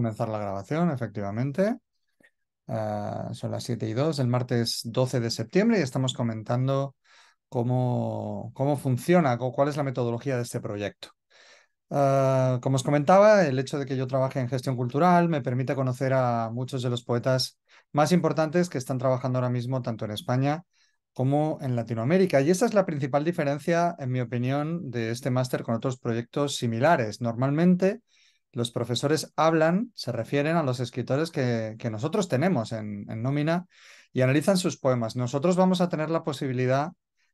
comenzar la grabación, efectivamente. Eh, son las 7 y 2, el martes 12 de septiembre, y estamos comentando cómo, funciona, cuál es la metodología de este proyecto. Eh, como os comentaba, el hecho de que yo trabaje en gestión cultural me permite conocer a muchos de los poetas más importantes que están trabajando ahora mismo tanto en España como en Latinoamérica. Y esa es la principal diferencia, en mi opinión, de este máster con otros proyectos similares. Normalmente los profesores hablan, se refieren a los escritores que, nosotros tenemos en, nómina y analizan sus poemas. Nosotros vamos a tener la posibilidad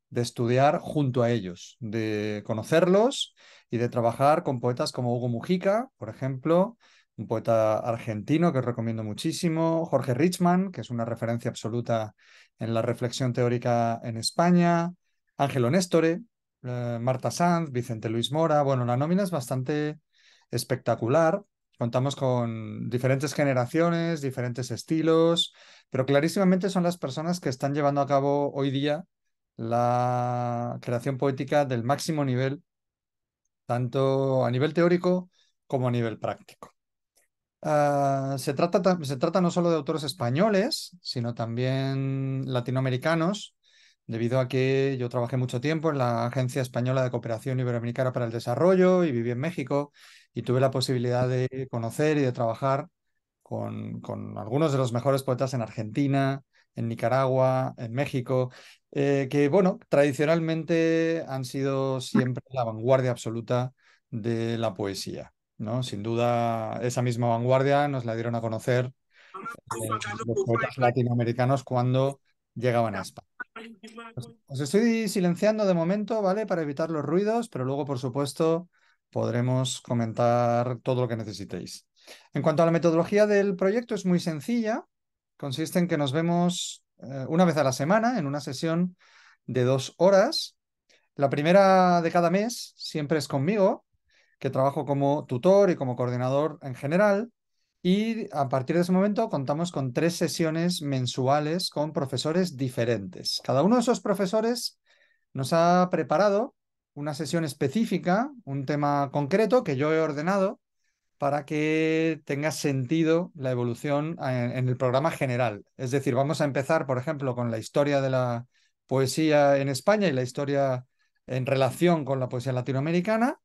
de estudiar junto a ellos, de conocerlos y de trabajar con poetas como Hugo Mujica, por ejemplo, un poeta argentino que recomiendo muchísimo, Jorge Richman, que es una referencia absoluta en la reflexión teórica en España, Ángelo Néstor, eh, Marta Sanz, Vicente Luis Mora. Bueno, la nómina es bastante espectacular. Contamos con diferentes generaciones, diferentes estilos, pero clarísimamente son las personas que están llevando a cabo hoy día la creación poética del máximo nivel, tanto a nivel teórico como a nivel práctico. Ah, se, trata, se trata no solo de autores españoles, sino también latinoamericanos, debido a que yo trabajé mucho tiempo en la Agencia Española de Cooperación Iberoamericana para el Desarrollo y viví en México y tuve la posibilidad de conocer y de trabajar con, con algunos de los mejores poetas en Argentina, en Nicaragua, en México, eh, que, bueno, tradicionalmente han sido siempre la vanguardia absoluta de la poesía. ¿no? Sin duda, esa misma vanguardia nos la dieron a conocer eh, los poetas latinoamericanos cuando llegaban a España. Os estoy silenciando de momento, ¿vale? Para evitar los ruidos, pero luego, por supuesto, podremos comentar todo lo que necesitéis. En cuanto a la metodología del proyecto, es muy sencilla. Consiste en que nos vemos eh, una vez a la semana en una sesión de dos horas. La primera de cada mes siempre es conmigo, que trabajo como tutor y como coordinador en general. Y a partir de ese momento contamos con tres sesiones mensuales con profesores diferentes. Cada uno de esos profesores nos ha preparado una sesión específica, un tema concreto que yo he ordenado para que tenga sentido la evolución eh, en, el programa general. Es decir, vamos a empezar, por ejemplo, con la historia de la poesía en España y la historia en relación con la poesía latinoamericana.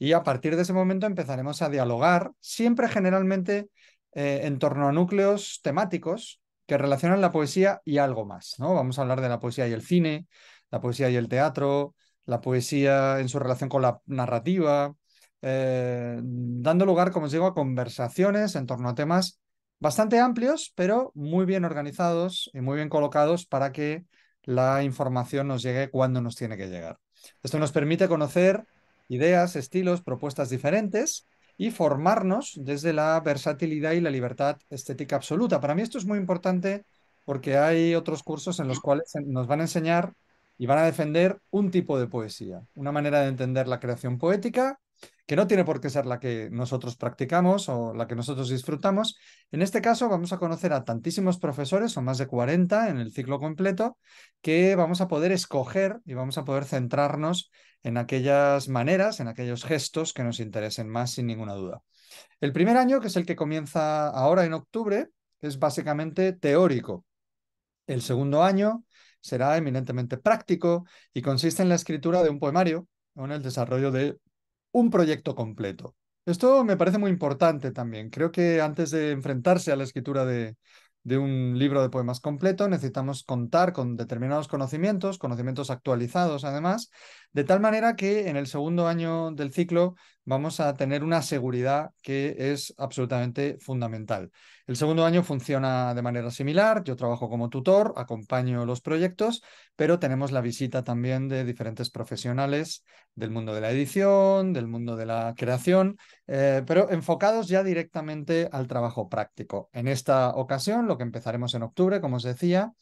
Y a partir de ese momento empezaremos a dialogar, siempre generalmente eh, en torno a núcleos temáticos que relacionan la poesía y algo más. ¿no? Vamos a hablar de la poesía y el cine, la poesía y el teatro, la poesía en su relación con la narrativa, eh, dando lugar, como os digo, a conversaciones en torno a temas bastante amplios, pero muy bien organizados y muy bien colocados para que la información nos llegue cuando nos tiene que llegar. Esto nos permite conocer ideas, estilos, propuestas diferentes y formarnos desde la versatilidad y la libertad estética absoluta. Para mí esto es muy importante porque hay otros cursos en los cuales nos van a enseñar y van a defender un tipo de poesía, una manera de entender la creación poética que no tiene por qué ser la que nosotros practicamos o la que nosotros disfrutamos. En este caso vamos a conocer a tantísimos profesores, son más de 40 en el ciclo completo, que vamos a poder escoger y vamos a poder centrarnos en aquellas maneras, en aquellos gestos que nos interesen más, sin ninguna duda. El primer año, que es el que comienza ahora en octubre, es básicamente teórico. El segundo año será eminentemente práctico y consiste en la escritura de un poemario o en el desarrollo de un proyecto completo. Esto me parece muy importante también. Creo que antes de enfrentarse a la escritura de, un libro de poemas completo, necesitamos contar con determinados conocimientos, conocimientos actualizados además, de tal manera que en el segundo año del ciclo vamos a tener una seguridad que es absolutamente fundamental. El segundo año funciona de manera similar, yo trabajo como tutor, acompaño los proyectos, pero tenemos la visita también de diferentes profesionales del mundo de la edición, del mundo de la creación, eh, pero enfocados ya directamente al trabajo práctico. En esta ocasión, lo que empezaremos en octubre, como os decía,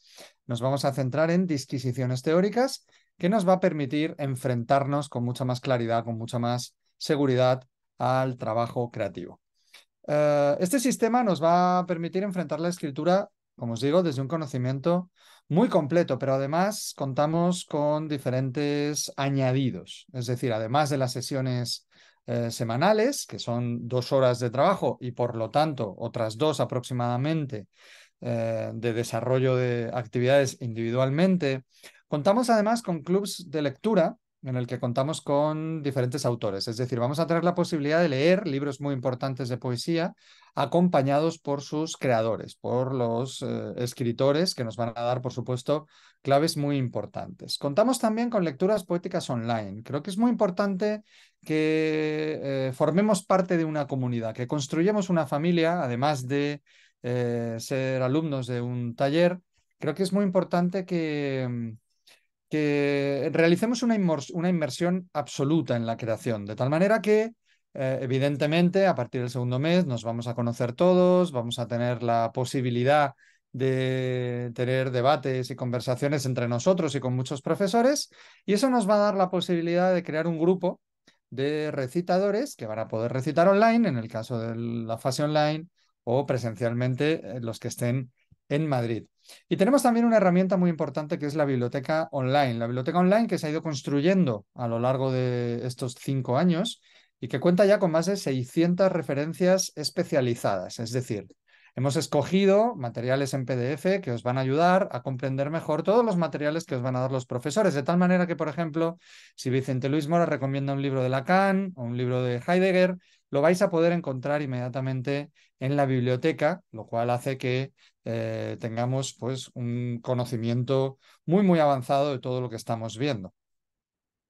nos vamos a centrar en disquisiciones teóricas que nos va a permitir enfrentarnos con mucha más claridad, con mucha más seguridad al trabajo creativo. Eh, este sistema nos va a permitir enfrentar la escritura, como os digo, desde un conocimiento muy completo, pero además contamos con diferentes añadidos, es decir, además de las sesiones eh, semanales, que son dos horas de trabajo y por lo tanto otras dos aproximadamente eh, de desarrollo de actividades individualmente. Contamos además con clubs de lectura en el que contamos con diferentes autores, es decir, vamos a tener la posibilidad de leer libros muy importantes de poesía acompañados por sus creadores, por los eh, escritores que nos van a dar, por supuesto, claves muy importantes. Contamos también con lecturas poéticas online. Creo que es muy importante que eh, formemos parte de una comunidad, que construyamos una familia, además de eh, ser alumnos de un taller, creo que es muy importante que, mm, que realicemos una, inmersión absoluta en la creación, de tal manera que, eh, evidentemente, a partir del segundo mes nos vamos a conocer todos, vamos a tener la posibilidad de tener debates y conversaciones entre nosotros y con muchos profesores, y eso nos va a dar la posibilidad de crear un grupo de recitadores que van a poder recitar online, en el caso de la fase online, o presencialmente eh, los que estén en Madrid. Y tenemos también una herramienta muy importante que es la biblioteca online. La biblioteca online que se ha ido construyendo a lo largo de estos cinco años y que cuenta ya con más de 600 referencias especializadas. Es decir, hemos escogido materiales en PDF que os van a ayudar a comprender mejor todos los materiales que os van a dar los profesores. De tal manera que, por ejemplo, si Vicente Luis Mora recomienda un libro de Lacan o un libro de Heidegger, lo vais a poder encontrar inmediatamente en la biblioteca, lo cual hace que eh, tengamos pues, un conocimiento muy, muy avanzado de todo lo que estamos viendo.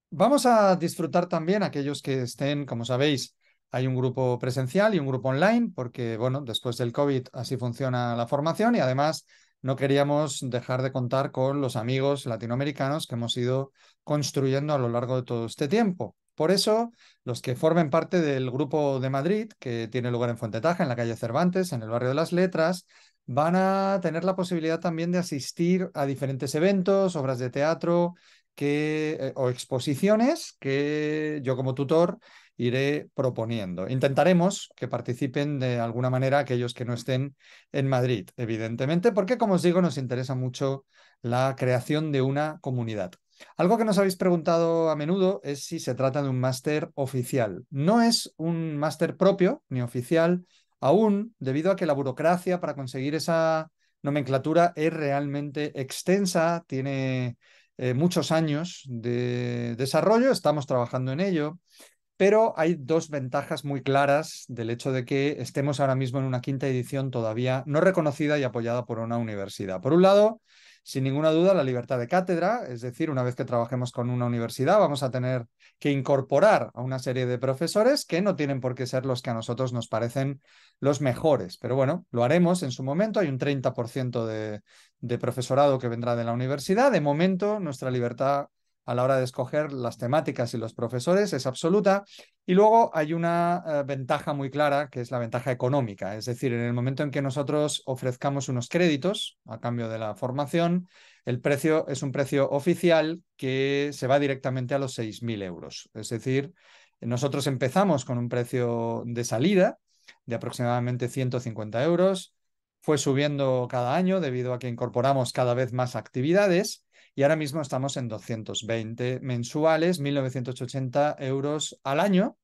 Vamos a disfrutar también aquellos que estén, como sabéis, hay un grupo presencial y un grupo online, porque, bueno, después del COVID así funciona la formación y además no queríamos dejar de contar con los amigos latinoamericanos que hemos ido construyendo a lo largo de todo este tiempo. Por eso, los que formen parte del Grupo de Madrid, que tiene lugar en Taja, en la calle Cervantes, en el barrio de las Letras, van a tener la posibilidad también de asistir a diferentes eventos, obras de teatro que, eh, o exposiciones que yo como tutor iré proponiendo. Intentaremos que participen de alguna manera aquellos que no estén en Madrid, evidentemente, porque como os digo, nos interesa mucho la creación de una comunidad. Algo que nos habéis preguntado a menudo es si se trata de un máster oficial. No es un máster propio ni oficial aún, debido a que la burocracia para conseguir esa nomenclatura es realmente extensa, tiene eh, muchos años de desarrollo, estamos trabajando en ello, pero hay dos ventajas muy claras del hecho de que estemos ahora mismo en una quinta edición todavía no reconocida y apoyada por una universidad. Por un lado, sin ninguna duda, la libertad de cátedra, es decir, una vez que trabajemos con una universidad, vamos a tener que incorporar a una serie de profesores que no tienen por qué ser los que a nosotros nos parecen los mejores. Pero bueno, lo haremos en su momento. Hay un 30% de, de profesorado que vendrá de la universidad. De momento, nuestra libertad a la hora de escoger las temáticas y los profesores es absoluta. Y luego hay una eh, ventaja muy clara, que es la ventaja económica. Es decir, en el momento en que nosotros ofrezcamos unos créditos a cambio de la formación, el precio es un precio oficial que se va directamente a los 6.000 euros. Es decir, nosotros empezamos con un precio de salida de aproximadamente 150 euros. Fue subiendo cada año debido a que incorporamos cada vez más actividades y ahora mismo estamos en 220 mensuales, 1.980 euros al año,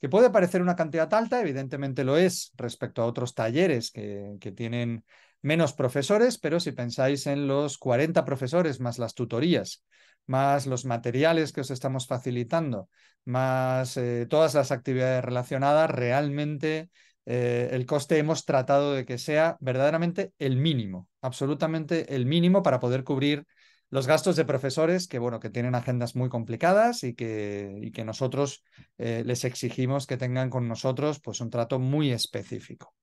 que puede parecer una cantidad alta, evidentemente lo es respecto a otros talleres que, tienen menos profesores, pero si pensáis en los 40 profesores más las tutorías, más los materiales que os estamos facilitando, más eh, todas las actividades relacionadas, realmente eh, el coste hemos tratado de que sea verdaderamente el mínimo, absolutamente el mínimo para poder cubrir los gastos de profesores que, bueno, que tienen agendas muy complicadas y que, y que nosotros eh, les exigimos que tengan con nosotros pues, un trato muy específico.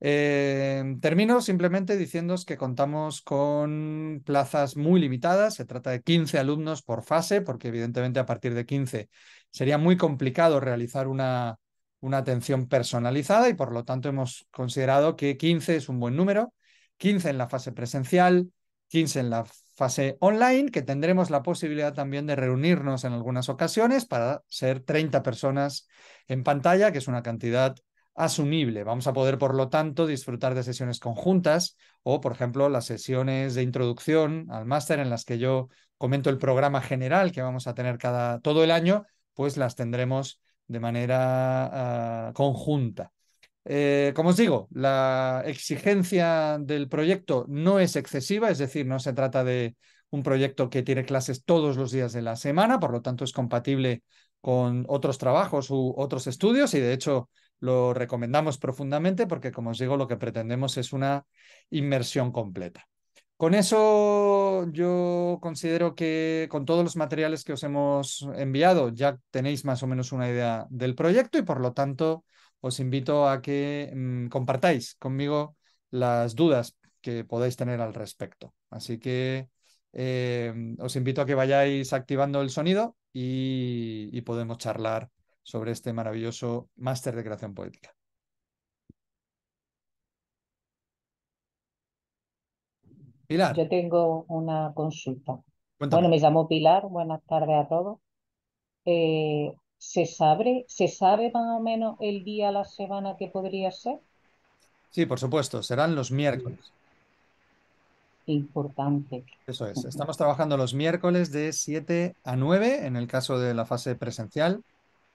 Eh, termino simplemente diciéndos que contamos con plazas muy limitadas, se trata de 15 alumnos por fase, porque evidentemente a partir de 15 sería muy complicado realizar una, una atención personalizada y por lo tanto hemos considerado que 15 es un buen número, 15 en la fase presencial, 15 en la fase online, que tendremos la posibilidad también de reunirnos en algunas ocasiones para ser 30 personas en pantalla, que es una cantidad asumible. Vamos a poder, por lo tanto, disfrutar de sesiones conjuntas o, por ejemplo, las sesiones de introducción al máster en las que yo comento el programa general que vamos a tener cada todo el año, pues las tendremos de manera ah, conjunta. Eh, como os digo, la exigencia del proyecto no es excesiva, es decir, no se trata de un proyecto que tiene clases todos los días de la semana, por lo tanto es compatible con otros trabajos u otros estudios y de hecho lo recomendamos profundamente porque, como os digo, lo que pretendemos es una inmersión completa. Con eso yo considero que con todos los materiales que os hemos enviado ya tenéis más o menos una idea del proyecto y por lo tanto os invito a que mm, compartáis conmigo las dudas que podáis tener al respecto. Así que eh, os invito a que vayáis activando el sonido y, podemos charlar sobre este maravilloso máster de creación poética. Pilar. Yo tengo una consulta. Bueno, me llamo Pilar, buenas tardes a todos. Eh, ¿Se sabe, ¿Se sabe más o menos el día a la semana que podría ser? Sí, por supuesto, serán los miércoles. Mm. Importante. Eso es, estamos trabajando los miércoles de 7 a 9 en el caso de la fase presencial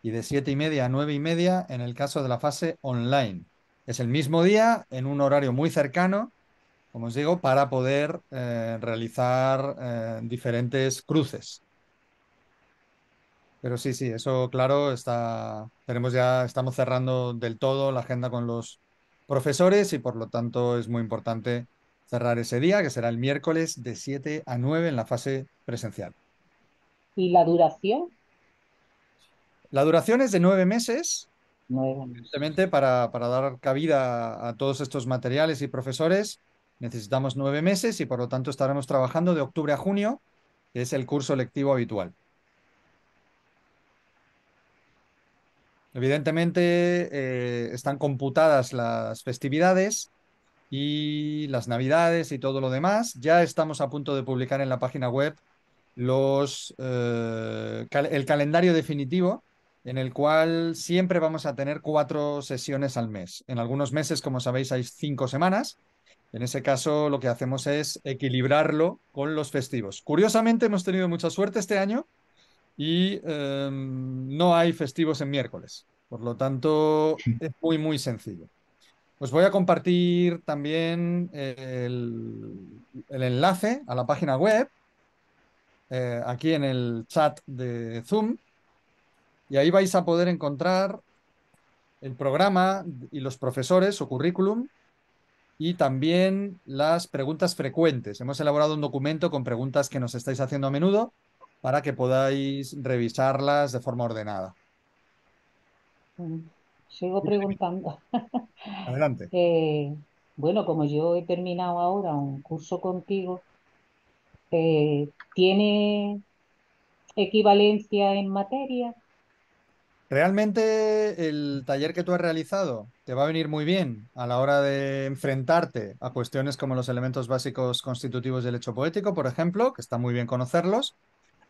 y de 7 y media a 9 y media en el caso de la fase online. Es el mismo día, en un horario muy cercano, como os digo, para poder eh, realizar eh, diferentes cruces. Pero sí, sí, eso claro, está, tenemos ya, estamos cerrando del todo la agenda con los profesores y por lo tanto es muy importante cerrar ese día, que será el miércoles de 7 a 9 en la fase presencial. ¿Y la duración? La duración es de nueve meses, evidentemente para, para, dar cabida a todos estos materiales y profesores necesitamos nueve meses y por lo tanto estaremos trabajando de octubre a junio, que es el curso lectivo habitual. Evidentemente eh, están computadas las festividades y las navidades y todo lo demás. Ya estamos a punto de publicar en la página web los, eh, el calendario definitivo en el cual siempre vamos a tener cuatro sesiones al mes. En algunos meses, como sabéis, hay cinco semanas. En ese caso, lo que hacemos es equilibrarlo con los festivos. Curiosamente, hemos tenido mucha suerte este año y em, no hay festivos en miércoles. Por lo tanto, es muy, muy sencillo. Os voy a compartir también el, enlace a la página web eh, aquí en el chat de Zoom y ahí vais a poder encontrar el programa y los profesores o currículum y también las preguntas frecuentes. Hemos elaborado un documento con preguntas que nos estáis haciendo a menudo para que podáis revisarlas de forma ordenada. Sigo preguntando. Adelante. Eh, bueno, como yo he terminado ahora un curso contigo, eh, ¿tiene equivalencia en materia? Realmente el taller que tú has realizado te va a venir muy bien a la hora de enfrentarte a cuestiones como los elementos básicos constitutivos del hecho poético, por ejemplo, que está muy bien conocerlos,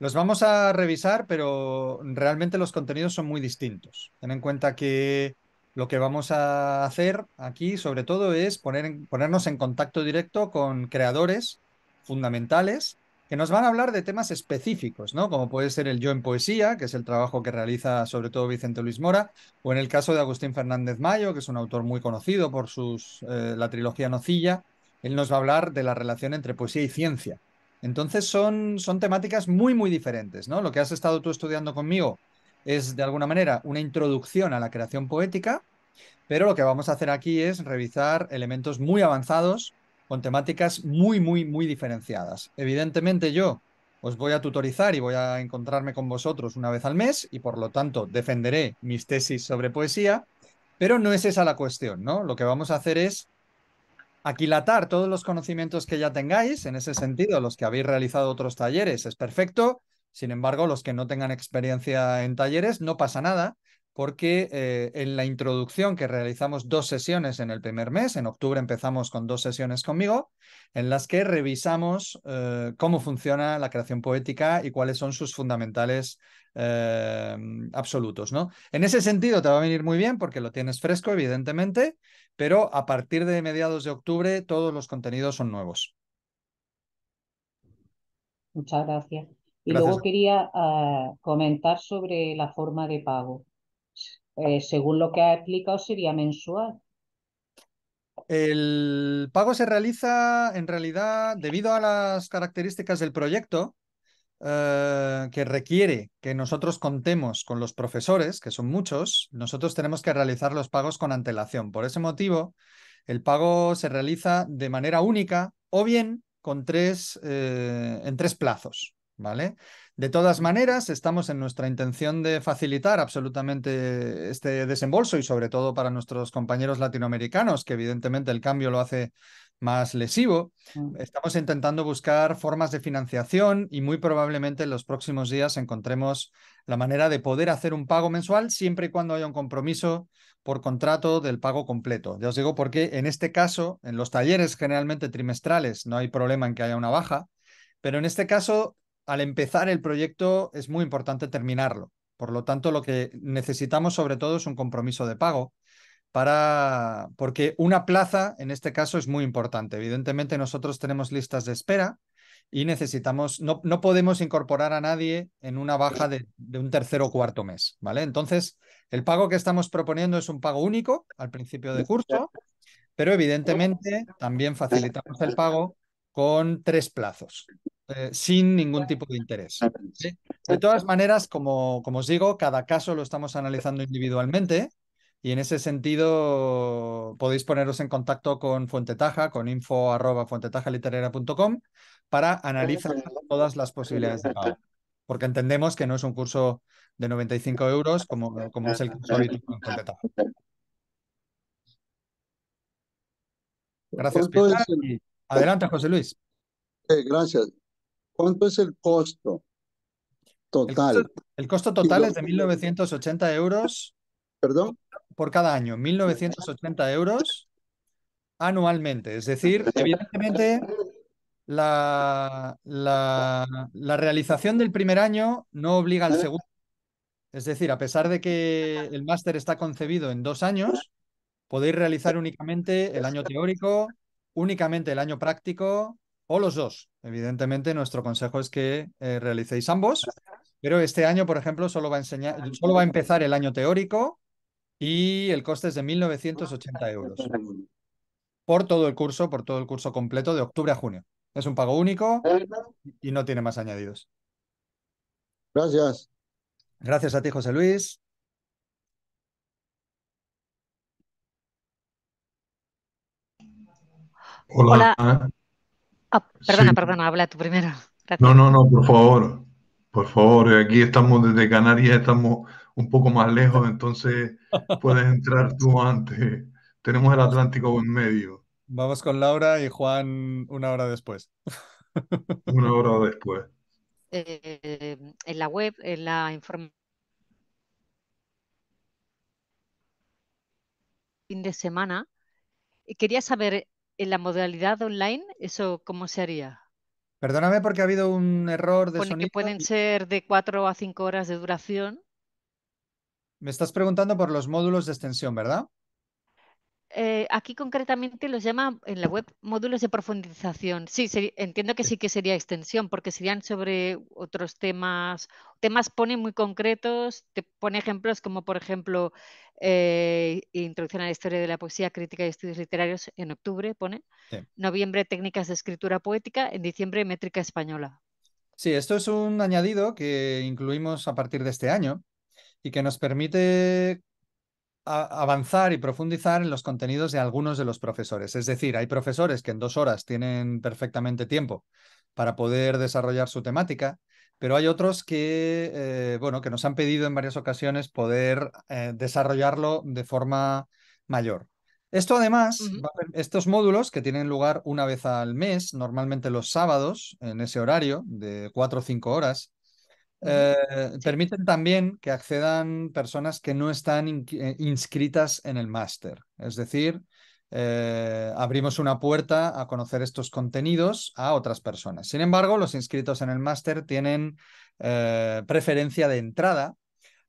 los vamos a revisar, pero realmente los contenidos son muy distintos. Ten en cuenta que lo que vamos a hacer aquí, sobre todo, es ponernos en contacto directo con creadores fundamentales que nos van a hablar de temas específicos, ¿no? Como puede ser el Yo en Poesía, que es el trabajo que realiza sobre todo Vicente Luis Mora, o en el caso de Agustín Fernández Mayo, que es un autor muy conocido por sus, eh, la trilogía Nocilla, él nos va a hablar de la relación entre poesía y ciencia. Entonces son, son temáticas muy, muy diferentes, ¿no? Lo que has estado tú estudiando conmigo es, de alguna manera, una introducción a la creación poética, pero lo que vamos a hacer aquí es revisar elementos muy avanzados con temáticas muy, muy, muy diferenciadas. Evidentemente yo os voy a tutorizar y voy a encontrarme con vosotros una vez al mes y por lo tanto defenderé mis tesis sobre poesía, pero no es esa la cuestión, ¿no? Lo que vamos a hacer es aquilatar todos los conocimientos que ya tengáis, en ese sentido, los que habéis realizado otros talleres es perfecto, sin embargo, los que no tengan experiencia en talleres no pasa nada, porque eh, en la introducción que realizamos dos sesiones en el primer mes, en octubre empezamos con dos sesiones conmigo, en las que revisamos eh, cómo funciona la creación poética y cuáles son sus fundamentales eh, absolutos. En ese sentido te va a venir muy bien porque lo tienes fresco, evidentemente, pero a partir de mediados de octubre todos los contenidos son nuevos. Muchas gracias. Y luego quería comentar sobre la forma de pago. Eh, según lo que ha explicado, sería mensual. El pago se realiza en realidad debido a las características del proyecto eh, que requiere que nosotros contemos con los profesores, que son muchos, nosotros tenemos que realizar los pagos con antelación. Por ese motivo, el pago se realiza de manera única o bien con tres, eh, en tres plazos, ¿vale? De todas maneras, estamos en nuestra intención de facilitar absolutamente este desembolso y sobre todo para nuestros compañeros latinoamericanos, que evidentemente el cambio lo hace más lesivo. Mm. Estamos intentando buscar formas de financiación y muy probablemente en los próximos días encontremos la manera de poder hacer un pago mensual siempre y cuando haya un compromiso por contrato del pago completo. Ya os digo porque en este caso, en los talleres generalmente trimestrales, no hay problema en que haya una baja, pero en este caso al empezar el proyecto es muy importante terminarlo. Por lo tanto, lo que necesitamos sobre todo es un compromiso de pago para porque una plaza en este caso es muy importante. Evidentemente nosotros tenemos listas de espera y necesitamos no, no podemos incorporar a nadie en una baja de, un tercer o cuarto mes, ¿vale? Entonces, el pago que estamos proponiendo es un pago único al principio de curso, pero evidentemente también facilitamos el pago con tres plazos, eh, sin ningún tipo de interés. De todas maneras, como, como os digo, cada caso lo estamos analizando individualmente y en ese sentido podéis poneros en contacto con Fuente Taja, con info arroba para analizar todas las posibilidades de pago. Porque entendemos que no es un curso de 95 euros como, como es el curso habitual Fuente Taja. Gracias, pues, pues, Pilar. Eh, Adelante, José Luis. Eh, gracias. ¿Cuánto es el costo total? El costo, total es de 1.980 euros. ¿Perdón? Por cada año, 1.980 euros anualmente. Es decir, evidentemente, la, la, realización del primer año no obliga al ¿Eh? segundo. Es decir, a pesar de que el máster está concebido en dos años, podéis realizar únicamente el año teórico, únicamente el año práctico o los dos. Evidentemente, nuestro consejo es que eh, realicéis ambos, pero este año, por ejemplo, solo va a solo va a empezar el año teórico y el coste es de 1.980 euros por todo el curso, por todo el curso completo de octubre a junio. Es un pago único y no tiene más añadidos. Gracias. Gracias a ti, José Luis. Hola. Ah, perdona, perdona, habla tú primero. No, no, no, por favor. Por favor, aquí estamos desde Canarias, estamos un poco más lejos, entonces puedes entrar tú antes. Tenemos el Atlántico en medio. Vamos con Laura y Juan una hora después. una hora después. Eh, en la web, en la información. fin de semana, eh, quería saber en la modalidad online, ¿eso cómo se haría? Perdóname porque ha habido un error de sonido. pueden ser de cuatro a cinco horas de duración. Me estás preguntando por los módulos de extensión, ¿verdad? Eh, aquí concretamente los llama en la web módulos de profundización. Sí, entiendo que sí que sería extensión, porque serían sobre otros temas. Temas pone muy concretos, te pone ejemplos como, por ejemplo, eh, Introducción a la historia de la poesía, crítica y estudios literarios en octubre, pone. Noviembre, técnicas de escritura poética. En diciembre, métrica española. Sí, esto es un añadido que incluimos a partir de este año y que nos permite avanzar y profundizar en los contenidos de algunos de los profesores. Es decir, hay profesores que en dos horas tienen perfectamente tiempo para poder desarrollar su temática, pero hay otros que, eh, bueno, que nos han pedido en varias ocasiones poder eh, desarrollarlo de forma mayor. Esto además, estos módulos que tienen lugar una vez al mes, normalmente los sábados, en ese horario de cuatro o cinco horas, eh, permiten también que accedan personas que no están eh, inscritas en el máster. Es decir, eh, abrimos una puerta a conocer estos contenidos a otras personas. Sin embargo, los inscritos en el máster tienen preferencia de entrada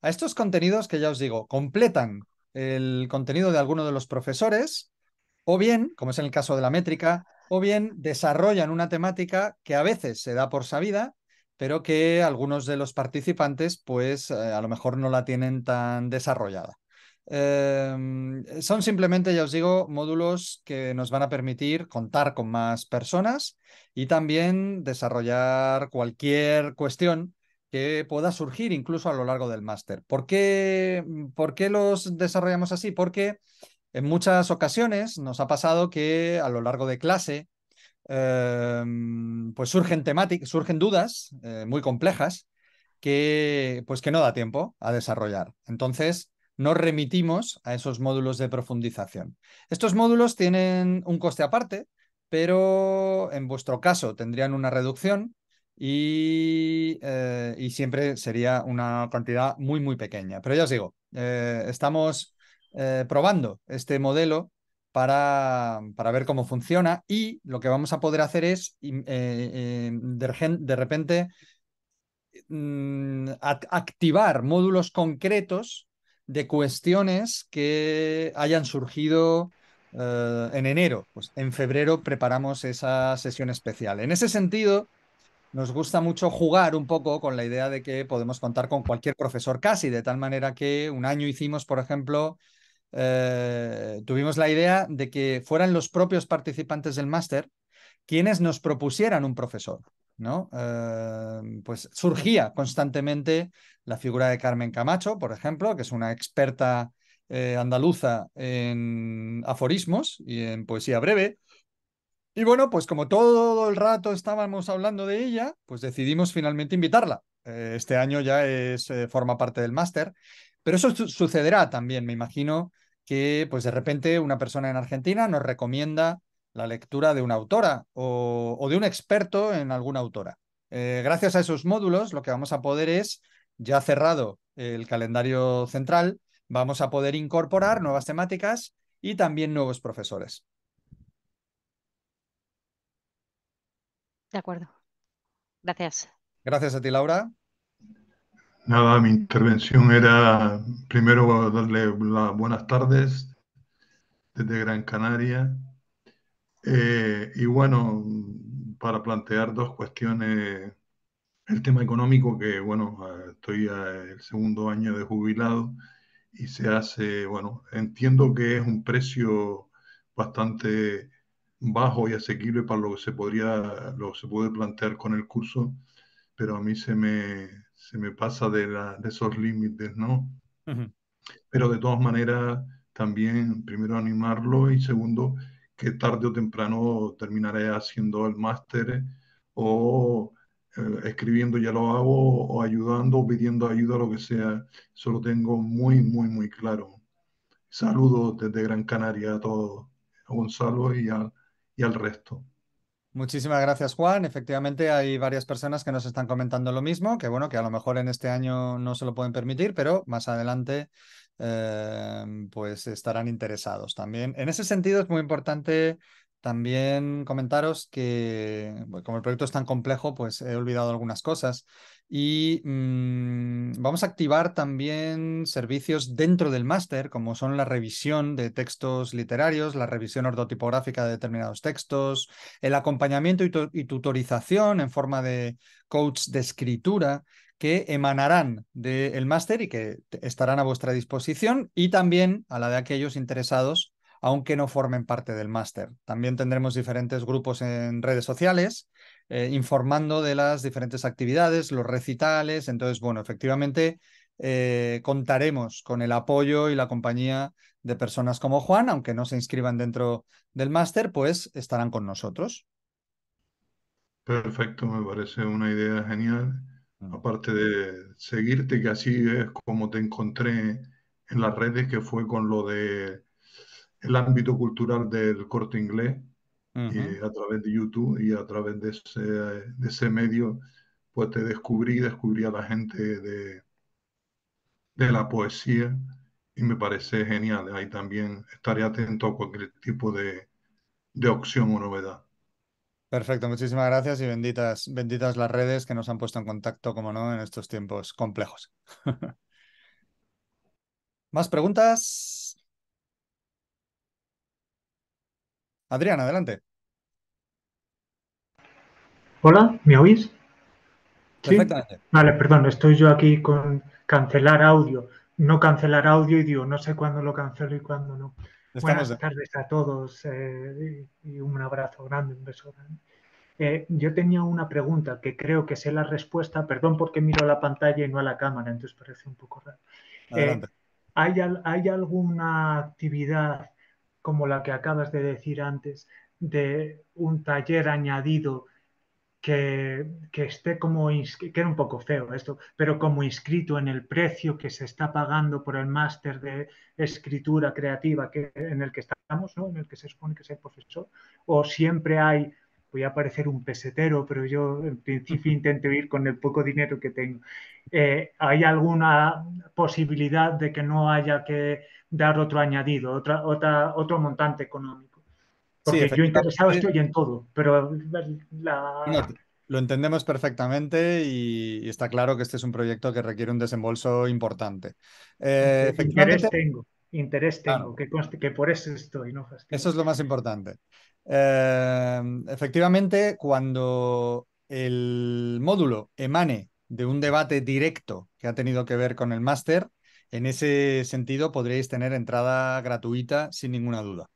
a estos contenidos que ya os digo, completan el contenido de alguno de los profesores o bien, como es en el caso de la métrica, o bien desarrollan una temática que a veces se da por sabida pero que algunos de los participantes pues eh, a lo mejor no la tienen tan desarrollada. Em, son simplemente, ya os digo, módulos que nos van a permitir contar con más personas y también desarrollar cualquier cuestión que pueda surgir incluso a lo largo del máster. ¿Por qué, mm, ¿Por qué los desarrollamos así? Porque en muchas ocasiones nos ha pasado que a lo largo de clase Em, pues surgen temáticas, surgen dudas eh, muy complejas que, pues que no da tiempo a desarrollar. Entonces, nos remitimos a esos módulos de profundización. Estos módulos tienen un coste aparte, pero en vuestro caso tendrían una reducción y, eh, y siempre sería una cantidad muy, muy pequeña. Pero ya os digo, eh, estamos probando este modelo para, ver cómo funciona y lo que vamos a poder hacer es eh, eh, de, repente mm, activar módulos concretos de cuestiones que hayan surgido eh, en enero. Pues en febrero preparamos esa sesión especial. En ese sentido, nos gusta mucho jugar un poco con la idea de que podemos contar con cualquier profesor casi, de tal manera que un año hicimos, por ejemplo, eh, tuvimos la idea de que fueran los propios participantes del máster quienes nos propusieran un profesor. ¿no? Eh, pues surgía constantemente la figura de Carmen Camacho, por ejemplo, que es una experta eh, andaluza en aforismos y en poesía breve. Y bueno, pues como todo el rato estábamos hablando de ella, pues decidimos finalmente invitarla. este año ya es, forma parte del máster, pero eso sucederá también, me imagino, que pues de repente una persona en Argentina nos recomienda la lectura de una autora o, de un experto en alguna autora. Eh, gracias a esos módulos lo que vamos a poder es, ya cerrado el calendario central, vamos a poder incorporar nuevas temáticas y también nuevos profesores. De acuerdo. Gracias. Gracias a ti, Laura. Nada, mi intervención era primero darle las buenas tardes desde Gran Canaria eh, y bueno, para plantear dos cuestiones, el tema económico que bueno, estoy el segundo año de jubilado y se hace, bueno, entiendo que es un precio bastante bajo y asequible para lo que se podría, lo se puede plantear con el curso, pero a mí se me, se me pasa de, esos límites, ¿no? Pero de todas maneras, también, primero, animarlo y segundo, que tarde o temprano terminaré haciendo el máster o eh, escribiendo, ya lo hago, o ayudando, o pidiendo ayuda, lo que sea. Eso lo tengo muy, muy, muy claro. Saludos desde Gran Canaria a todos, a Gonzalo y, y al resto. Muchísimas gracias, Juan. Efectivamente, hay varias personas que nos están comentando lo mismo, que bueno, que a lo mejor en este año no se lo pueden permitir, pero más adelante eh, pues estarán interesados también. En ese sentido, es muy importante también comentaros que, como el proyecto es tan complejo, pues he olvidado algunas cosas. Y mm, vamos a activar también servicios dentro del máster, como son la revisión de textos literarios, la revisión ortotipográfica de determinados textos, el acompañamiento y, tutorización en forma de coach de escritura que emanarán del máster y que estarán a vuestra disposición y también a la de aquellos interesados aunque no formen parte del máster. También tendremos diferentes grupos en redes sociales eh, informando de las diferentes actividades, los recitales. Entonces, bueno, efectivamente eh, contaremos con el apoyo y la compañía de personas como Juan, aunque no se inscriban dentro del máster, pues estarán con nosotros. Perfecto, me parece una idea genial. Mm. Aparte de seguirte, que así es como te encontré en las redes, que fue con lo de el ámbito cultural del corte inglés, eh, a través de YouTube y a través de ese, de ese medio, pues te descubrí, descubrí a la gente de, de la poesía y me parece genial. Ahí también estaré atento a cualquier tipo de, de opción o novedad. Perfecto, muchísimas gracias y benditas, benditas las redes que nos han puesto en contacto, como no, en estos tiempos complejos. ¿Más preguntas? Adrián, adelante. Hola, ¿me oís? Vale, perdón, estoy yo aquí con cancelar audio, no cancelar audio y digo, no sé cuándo lo cancelo y cuándo no. Buenas tardes a todos eh, y un abrazo grande, un beso grande. Eh, yo tenía una pregunta que creo que sé la respuesta, perdón porque miro a la pantalla y no a la cámara, entonces parece un poco raro. Eh, ¿Hay alguna actividad como la que acabas de decir antes, de un taller añadido que, esté como, que era un poco feo esto, pero como inscrito en el precio que se está pagando por el máster de escritura creativa que, en el que estamos, en el que se supone que es el profesor, o siempre hay, voy a parecer un pesetero, pero yo en principio intento ir con el poco dinero que tengo. Eh, ¿Hay alguna posibilidad de que no haya que dar otro añadido, otra, otra, otro montante económico. Porque yo interesado estoy en todo, pero lo entendemos perfectamente y, está claro que este es un proyecto que requiere un desembolso importante. Eh, interés tengo, que por eso estoy, Eso es lo más importante. Eh, efectivamente, cuando el módulo emane de un debate directo que ha tenido que ver con el máster, en ese sentido, podréis tener entrada gratuita sin ninguna duda.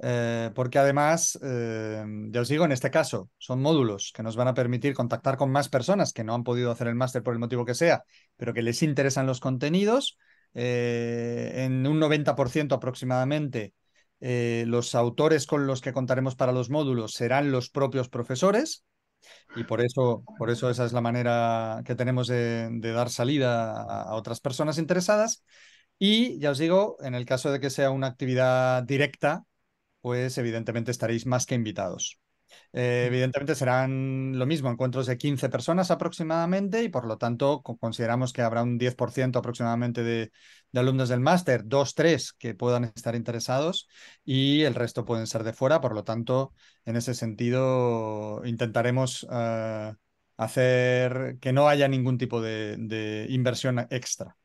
Eh, porque además, eh, ya os digo, en este caso, son módulos que nos van a permitir contactar con más personas que no han podido hacer el máster por el motivo que sea, pero que les interesan los contenidos. Eh, en un 90% aproximadamente, los autores con los que contaremos para los módulos serán los propios profesores, y por eso, por eso esa es la manera que tenemos de, dar salida a, otras personas interesadas. Y ya os digo, en el caso de que sea una actividad directa, pues evidentemente estaréis más que invitados. Eh, evidentemente serán lo mismo, encuentros de 15 personas aproximadamente y por lo tanto consideramos que habrá un 10% aproximadamente de, alumnos del máster, dos, tres que puedan estar interesados y el resto pueden ser de fuera. Por lo tanto, en ese sentido, intentaremos eh, hacer que no haya ningún tipo de, inversión extra.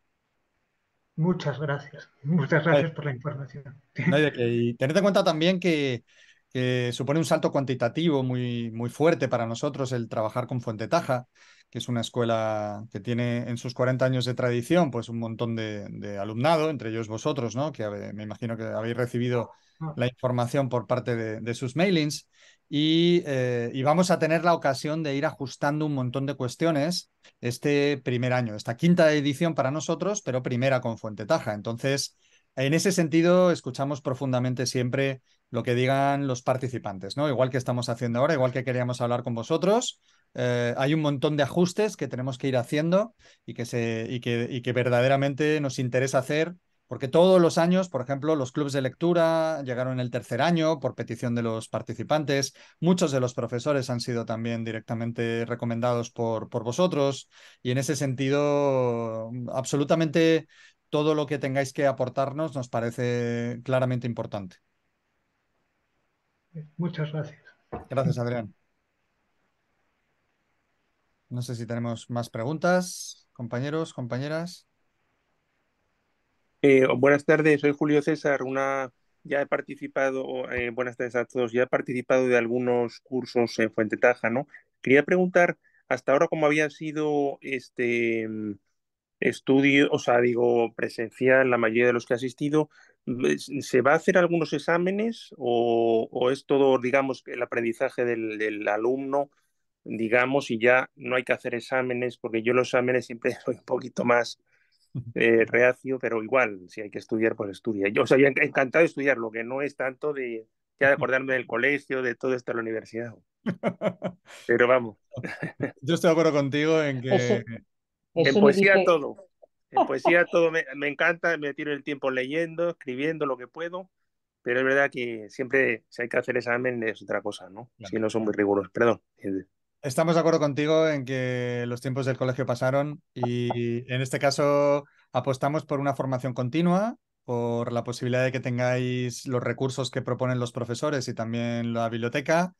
Muchas gracias. Muchas gracias por la información. tened en cuenta también que que supone un salto cuantitativo muy, muy fuerte para nosotros el trabajar con Fuente Taja, que es una escuela que tiene en sus 40 años de tradición pues un montón de, alumnado, entre ellos vosotros, ¿no? que me imagino que habéis recibido ah. la información por parte de, sus mailings. Y, eh, y, vamos a tener la ocasión de ir ajustando un montón de cuestiones este primer año, esta quinta edición para nosotros, pero primera con Fuente Taja. Entonces, en ese sentido, escuchamos profundamente siempre lo que digan los participantes, ¿no? Igual que estamos haciendo ahora, igual que queríamos hablar con vosotros. Eh, hay un montón de ajustes que tenemos que ir haciendo y que, se, y que, verdaderamente nos interesa hacer porque todos los años, por ejemplo, los clubes de lectura llegaron el tercer año por petición de los participantes. Muchos de los profesores han sido también directamente recomendados por, por vosotros. Y en ese sentido, absolutamente todo lo que tengáis que aportarnos nos parece claramente importante. Muchas gracias. Gracias, Adrián. No sé si tenemos más preguntas, compañeros, compañeras. Eh, buenas tardes, soy Julio César. Una, ya he participado, eh, buenas tardes a todos, ya he participado de algunos cursos en Fuente Taja, ¿no? Quería preguntar hasta ahora cómo había sido este mm, estudio, o sea, digo, presencial, la mayoría de los que he asistido, ¿Se va a hacer algunos exámenes o, es todo, digamos, el aprendizaje del, alumno, digamos, y ya no hay que hacer exámenes? Porque yo los exámenes siempre soy un poquito más eh, reacio, pero igual, si hay que estudiar, pues estudia. Yo, os había encantado de estudiar, lo que no es tanto de, de acordarme del colegio, de todo esto de la universidad. Pero vamos. Yo estoy de acuerdo contigo en que... en poesía todo. En poesía todo me, encanta, me tiro el tiempo leyendo, escribiendo lo que puedo, pero es verdad que siempre si hay que hacer examen es otra cosa, ¿no? Si no son muy rigurosos, perdón. Estamos de acuerdo contigo en que los tiempos del colegio pasaron y en este caso apostamos por una formación continua, por la posibilidad de que tengáis los recursos que proponen los profesores y también la biblioteca.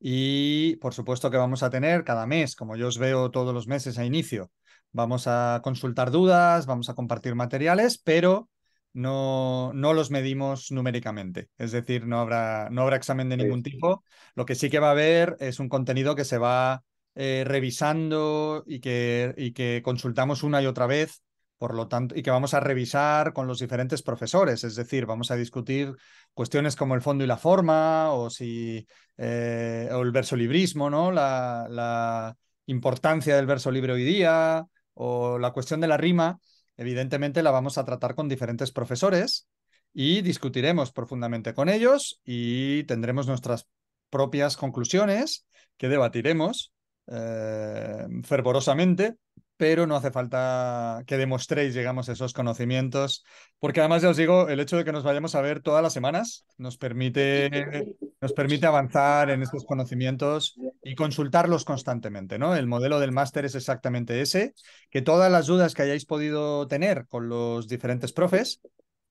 Y por supuesto que vamos a tener cada mes, como yo os veo todos los meses a inicio, Vamos a consultar dudas, vamos a compartir materiales, pero no, los medimos numéricamente. Es decir, no habrá, no habrá examen de ningún tipo. Lo que sí que va a haber es un contenido que se va eh, revisando y que, y que consultamos una y otra vez por lo tanto, y que vamos a revisar con los diferentes profesores, es decir, vamos a discutir cuestiones como el fondo y la forma, o si eh, el verso librismo, ¿no? la, importancia del verso libre hoy día, o la cuestión de la rima, evidentemente la vamos a tratar con diferentes profesores y discutiremos profundamente con ellos y tendremos nuestras propias conclusiones que debatiremos eh, fervorosamente pero no hace falta que demostréis, digamos, esos conocimientos, porque además ya os digo, el hecho de que nos vayamos a ver todas las semanas nos permite, nos permite avanzar en estos conocimientos y consultarlos constantemente, ¿no? El modelo del máster es exactamente ese, que todas las dudas que hayáis podido tener con los diferentes profes,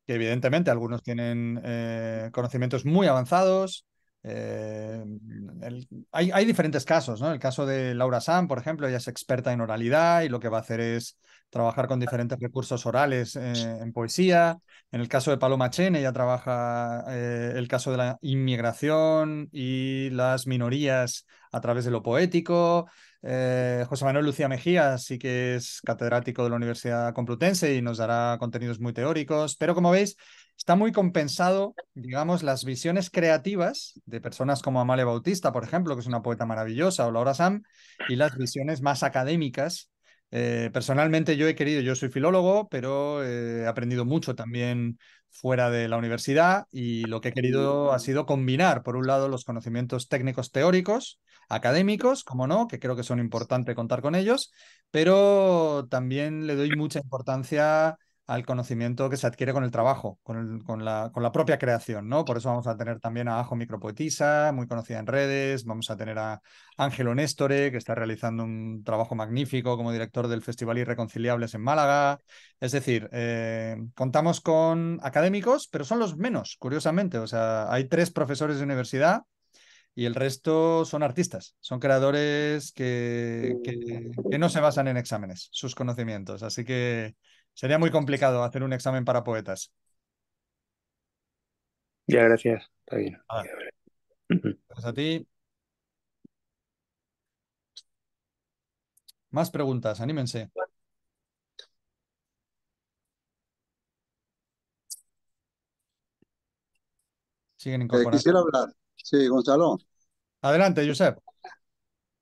que evidentemente algunos tienen eh, conocimientos muy avanzados, eh, hay, diferentes casos, ¿no? El caso de Laura Sam, por ejemplo, ella es experta en oralidad y lo que va a hacer es trabajar con diferentes recursos orales eh, en poesía. En el caso de Paloma Chene, ella trabaja eh, el caso de la inmigración y las minorías a través de lo poético. José Manuel Lucía Mejía sí que es catedrático de la Universidad Complutense y nos dará contenidos muy teóricos, pero como veis, está muy compensado, digamos, las visiones creativas de personas como Amalia Bautista, por ejemplo, que es una poeta maravillosa, o Laura Sam, y las visiones más académicas. Eh, personalmente yo he querido, yo soy filólogo, pero he aprendido mucho también fuera de la universidad y lo que he querido ha sido combinar, por un lado, los conocimientos técnicos teóricos, académicos, como no, que creo que son importantes contar con ellos, pero también le doy mucha importancia al conocimiento que se adquiere con el trabajo, con, la, propia creación, ¿no? Por eso vamos a tener también a Ajo Micropoetisa, muy conocida en redes, vamos a tener a Ángelo Néstore que está realizando un trabajo magnífico como director del Festival Irreconciliables en Málaga. Es decir, eh, contamos con académicos, pero son los menos, curiosamente. O sea, hay tres profesores de universidad y el resto son artistas, son creadores que, que, que no se basan en exámenes, sus conocimientos. Así que Sería muy complicado hacer un examen para poetas. Ya, gracias. Está ah. pues a ti. Más preguntas, anímense. Siguen eh, incorporando. quisiera hablar. Sí, Gonzalo. Adelante, Josep.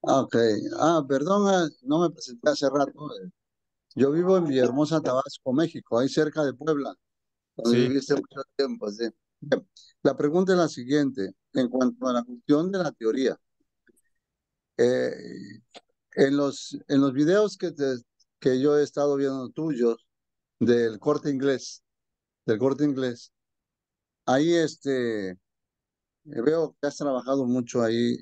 Ah, ok. Ah, perdón, eh, no me presenté hace rato. Eh. Yo vivo en hermosa Tabasco, México, ahí cerca de Puebla, donde viviste mucho tiempo. la pregunta es la siguiente, en cuanto a la cuestión de la teoría. Eh, en, los, en los videos que, que yo he estado viendo tuyos del corte inglés, del corte inglés, ahí este, eh, veo que has trabajado mucho ahí.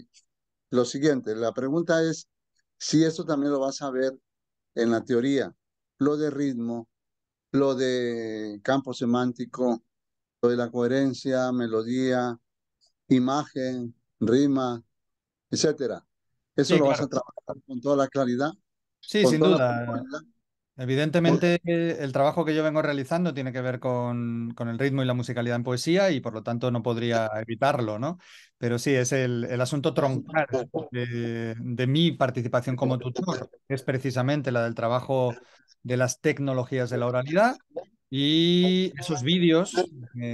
Lo siguiente, la pregunta es si esto también lo vas a ver en la teoría, lo de ritmo, lo de campo semántico, lo de la coherencia, melodía, imagen, rima, etcétera. Eso lo vas a trabajar con toda la claridad. Sí, sin duda. Evidentemente, el trabajo que yo vengo realizando tiene que ver con, el ritmo y la musicalidad en poesía y por lo tanto no podría evitarlo, ¿no? Pero sí, es el, asunto troncal de, mi participación como tutor, es precisamente la del trabajo de las tecnologías de la oralidad y esos vídeos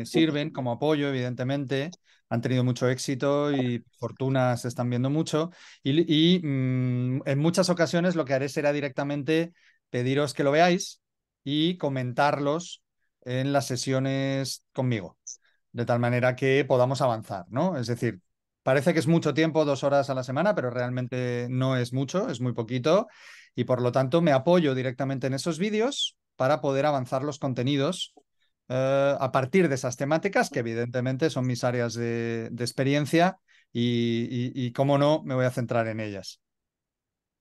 sirven como apoyo, evidentemente, han tenido mucho éxito y fortuna se están viendo mucho. Y, mm, en muchas ocasiones lo que haré será directamente pediros que lo veáis y comentarlos en las sesiones conmigo, de tal manera que podamos avanzar, ¿no? Es decir, parece que es mucho tiempo, dos horas a la semana, pero realmente no es mucho, es muy poquito, y por lo tanto me apoyo directamente en esos vídeos para poder avanzar los contenidos eh, a partir de esas temáticas, que evidentemente son mis áreas de, experiencia y, y, cómo no, me voy a centrar en ellas.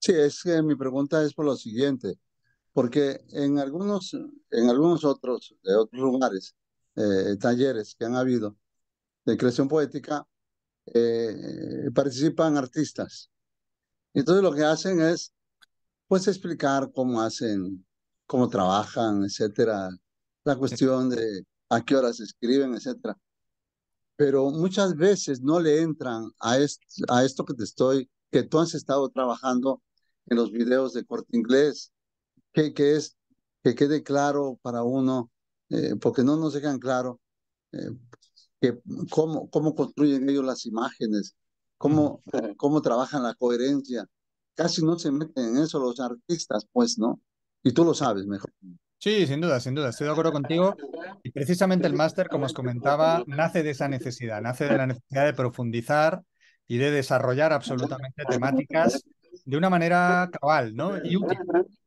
Sí, es que mi pregunta es por lo siguiente. Porque en algunos, en algunos otros, de otros lugares, eh, talleres que han habido de creación poética, eh, participan artistas. Entonces lo que hacen es, pues, explicar cómo hacen, cómo trabajan, etcétera, la cuestión de a qué horas escriben, etcétera. Pero muchas veces no le entran a, a esto que te estoy, que tú has estado trabajando en los videos de corte inglés, que, es que quede claro para uno, eh, porque no nos dejan claro eh, que, cómo, cómo construyen ellos las imágenes, cómo, cómo trabajan la coherencia. Casi no se meten en eso los artistas, pues, ¿no? Y tú lo sabes mejor. Sí, sin duda, sin duda, estoy de acuerdo contigo. Y precisamente el máster, como os comentaba, nace de esa necesidad, nace de la necesidad de profundizar y de desarrollar absolutamente temáticas de una manera cabal, ¿no? Y útil.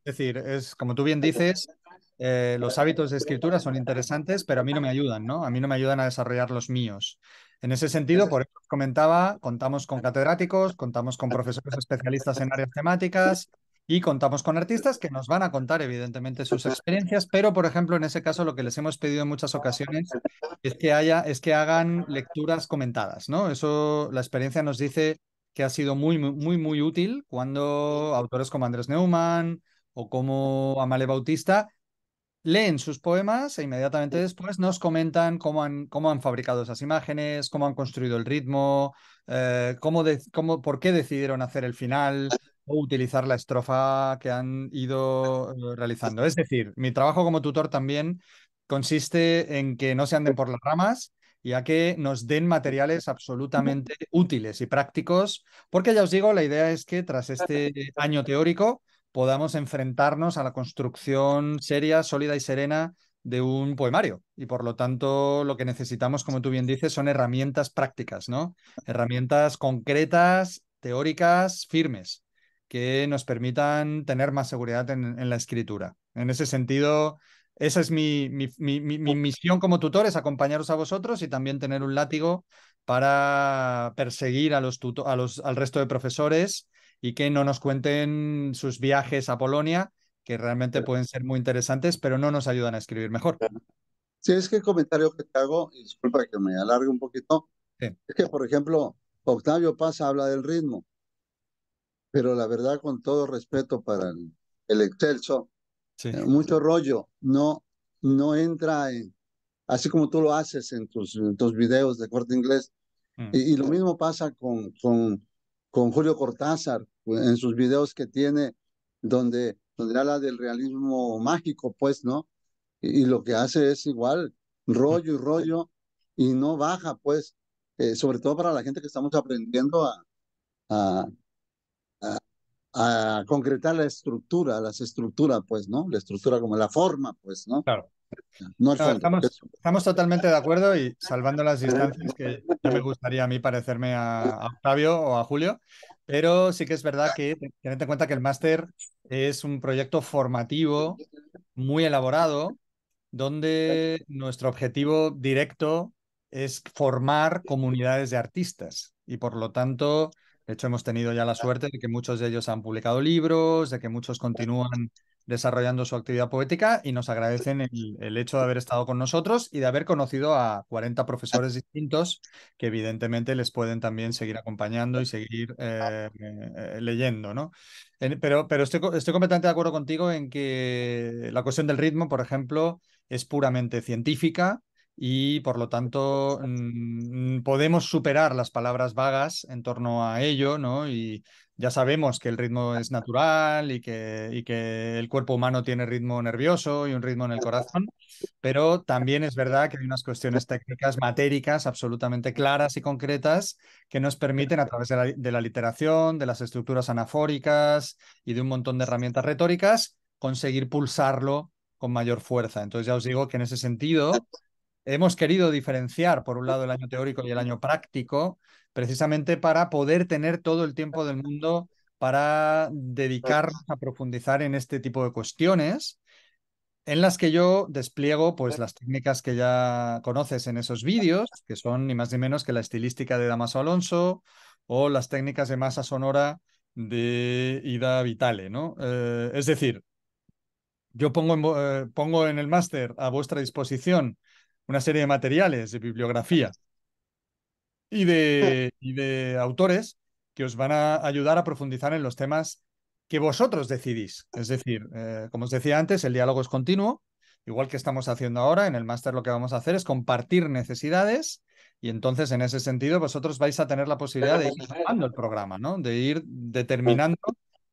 Es decir, es como tú bien dices, eh, los hábitos de escritura son interesantes, pero a mí no me ayudan, ¿no? A mí no me ayudan a desarrollar los míos. En ese sentido, por eso comentaba, contamos con catedráticos, contamos con profesores especialistas en áreas temáticas y contamos con artistas que nos van a contar, evidentemente, sus experiencias, pero, por ejemplo, en ese caso, lo que les hemos pedido en muchas ocasiones es que, haya, es que hagan lecturas comentadas, ¿no? Eso, la experiencia nos dice que ha sido muy, muy, muy útil cuando autores como Andrés Neumann o como Amale Bautista leen sus poemas e inmediatamente después nos comentan cómo han, cómo han fabricado esas imágenes, cómo han construido el ritmo, eh, cómo cómo, por qué decidieron hacer el final o utilizar la estrofa que han ido eh, realizando. Es decir, mi trabajo como tutor también consiste en que no se anden por las ramas, ya que nos den materiales absolutamente útiles y prácticos, porque ya os digo, la idea es que tras este año teórico podamos enfrentarnos a la construcción seria, sólida y serena de un poemario. Y por lo tanto, lo que necesitamos, como tú bien dices, son herramientas prácticas, ¿no? Herramientas concretas, teóricas, firmes, que nos permitan tener más seguridad en la escritura. En ese sentido, esa es mi, mi, oh. misión como tutor, es acompañaros a vosotros y también tener un látigo para perseguir a los, a los al resto de profesores y que no nos cuenten sus viajes a Polonia, que realmente pueden ser muy interesantes, pero no nos ayudan a escribir mejor. Sí, es que el comentario que te hago, y disculpa que me alargue un poquito, es que, por ejemplo, Octavio Paz habla del ritmo, pero la verdad, con todo respeto para el excelso, eh, mucho rollo, no, no entra en, así como tú lo haces en tus, tus videos de corte inglés. Mm. Y, lo mismo pasa con, con, con Julio Cortázar pues, en sus videos que tiene, donde, donde habla del realismo mágico, pues, ¿no? Y, lo que hace es igual, rollo y rollo, y no baja, pues, eh, sobre todo para la gente que estamos aprendiendo a, a concretar la estructura, las estructuras, pues, ¿no? La estructura como la forma, pues, ¿no? Claro. estamos, totalmente de acuerdo y salvando las distancias que me gustaría a mí parecerme a, Octavio o a Julio, pero sí que es verdad que tened en cuenta que el máster es un proyecto formativo muy elaborado donde nuestro objetivo directo es formar comunidades de artistas y por lo tanto de hecho, hemos tenido ya la suerte de que muchos de ellos han publicado libros, de que muchos continúan desarrollando su actividad poética y nos agradecen el, hecho de haber estado con nosotros y de haber conocido a 40 profesores distintos que evidentemente les pueden también seguir acompañando y seguir eh, eh, leyendo, ¿no? pero pero estoy, estoy completamente de acuerdo contigo en que la cuestión del ritmo, por ejemplo, es puramente científica, y por lo tanto mm, mm, podemos superar las palabras vagas en torno a ello, ¿no? Y ya sabemos que el ritmo es natural y que, el cuerpo humano tiene ritmo nervioso y un ritmo en el corazón, pero también es verdad que hay unas cuestiones técnicas, matéricas, absolutamente claras y concretas que nos permiten a través de la literación, de las estructuras anafóricas y de un montón de herramientas retóricas, conseguir pulsarlo con mayor fuerza. Entonces ya os digo que en ese sentido Hemos querido diferenciar, por un lado, el año teórico y el año práctico, precisamente para poder tener todo el tiempo del mundo para dedicarnos a profundizar en este tipo de cuestiones, en las que yo despliego pues, las técnicas que ya conoces en esos vídeos, que son ni más ni menos que la estilística de Damaso Alonso o las técnicas de masa sonora de Ida Vitale. ¿no? Eh, es decir, yo pongo eh, pongo en el máster a vuestra disposición una serie de materiales, de bibliografía y de, de autores que os van a ayudar a profundizar en los temas que vosotros decidís. Es decir, eh, como os decía antes, el diálogo es continuo, igual que estamos haciendo ahora, en el máster lo que vamos a hacer es compartir necesidades y entonces en ese sentido vosotros vais a tener la posibilidad de ir el programa, ¿no? de ir determinando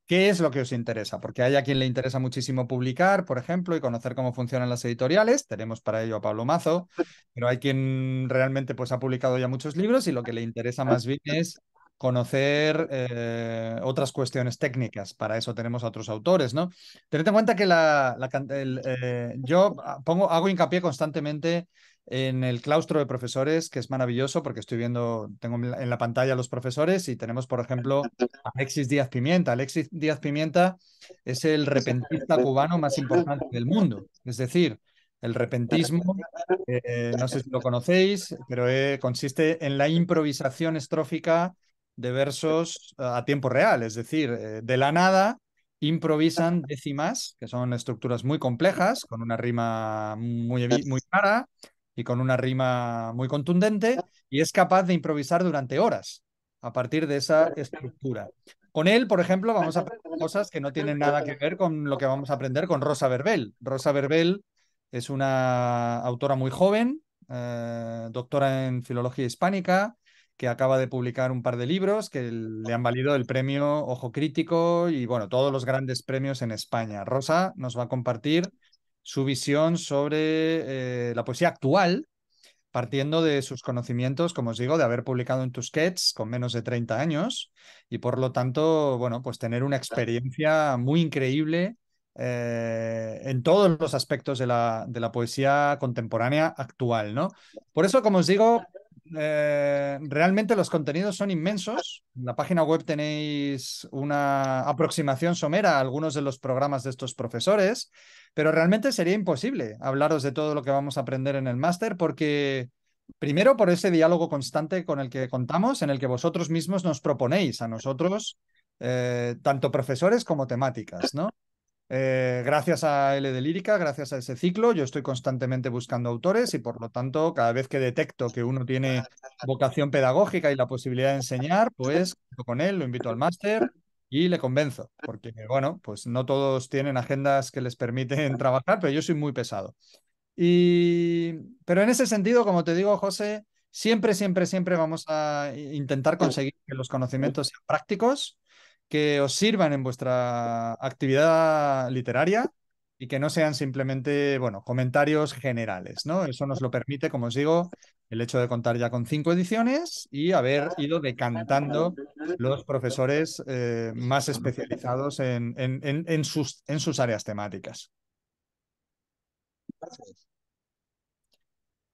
¿Qué es lo que os interesa? Porque hay a quien le interesa muchísimo publicar, por ejemplo, y conocer cómo funcionan las editoriales. Tenemos para ello a Pablo Mazo, pero hay quien realmente pues, ha publicado ya muchos libros y lo que le interesa más bien es conocer eh, otras cuestiones técnicas. Para eso tenemos a otros autores, ¿no? Tened en cuenta que la, eh, yo ah, pongo, hago hincapié constantemente en el claustro de profesores, que es maravilloso porque estoy viendo, tengo en la pantalla los profesores y tenemos, por ejemplo, a Alexis Díaz Pimienta. Alexis Díaz Pimienta es el repentista cubano más importante del mundo. Es decir, el repentismo, eh, no sé si lo conocéis, pero eh, consiste en la improvisación estrófica de versos eh, a tiempo real, es decir, de la nada improvisan décimas, que son estructuras muy complejas, con una rima muy, muy clara, y con una rima muy contundente ah. y es capaz de improvisar durante horas a partir de esa estructura. Con él, por ejemplo, vamos a aprender cosas que no tienen nada que ver con lo que vamos a aprender con Rosa Verbel. Rosa Verbel es una autora muy joven, eh, doctora en filología hispánica, que acaba de publicar un par de libros que le han valido el premio Ojo Crítico y, bueno, todos los grandes premios en España. Rosa nos va a compartir su visión sobre eh, la poesía actual, partiendo de sus conocimientos, como os digo, de haber publicado en Tusquets con menos de 30 años y por lo tanto, bueno, pues tener una experiencia muy increíble eh, en todos los aspectos de la, de la, poesía contemporánea actual, ¿no? Por eso, como os digo, eh, realmente los contenidos son inmensos. En la página web tenéis una aproximación somera a algunos de los programas de estos profesores, pero realmente sería imposible hablaros de todo lo que vamos a aprender en el máster porque... Primero, por ese diálogo constante con el que contamos, en el que vosotros mismos nos proponéis a nosotros, eh, tanto profesores como temáticas, ¿no? Eh, gracias a L de Lírica, gracias a ese ciclo, yo estoy constantemente buscando autores y por lo tanto, cada vez que detecto que uno tiene vocación pedagógica y la posibilidad de enseñar, pues con él lo invito al máster y le convenzo, porque bueno, pues no todos tienen agendas que les permiten trabajar, pero yo soy muy pesado. Y... Pero en ese sentido, como te digo, José, siempre, siempre, siempre vamos a intentar conseguir que los conocimientos sean prácticos que os sirvan en vuestra actividad literaria y que no sean simplemente, bueno, comentarios generales, ¿no? Eso nos lo permite, como os digo, el hecho de contar ya con cinco ediciones y haber ido decantando los profesores eh, más especializados en, en, sus, en, sus, áreas temáticas.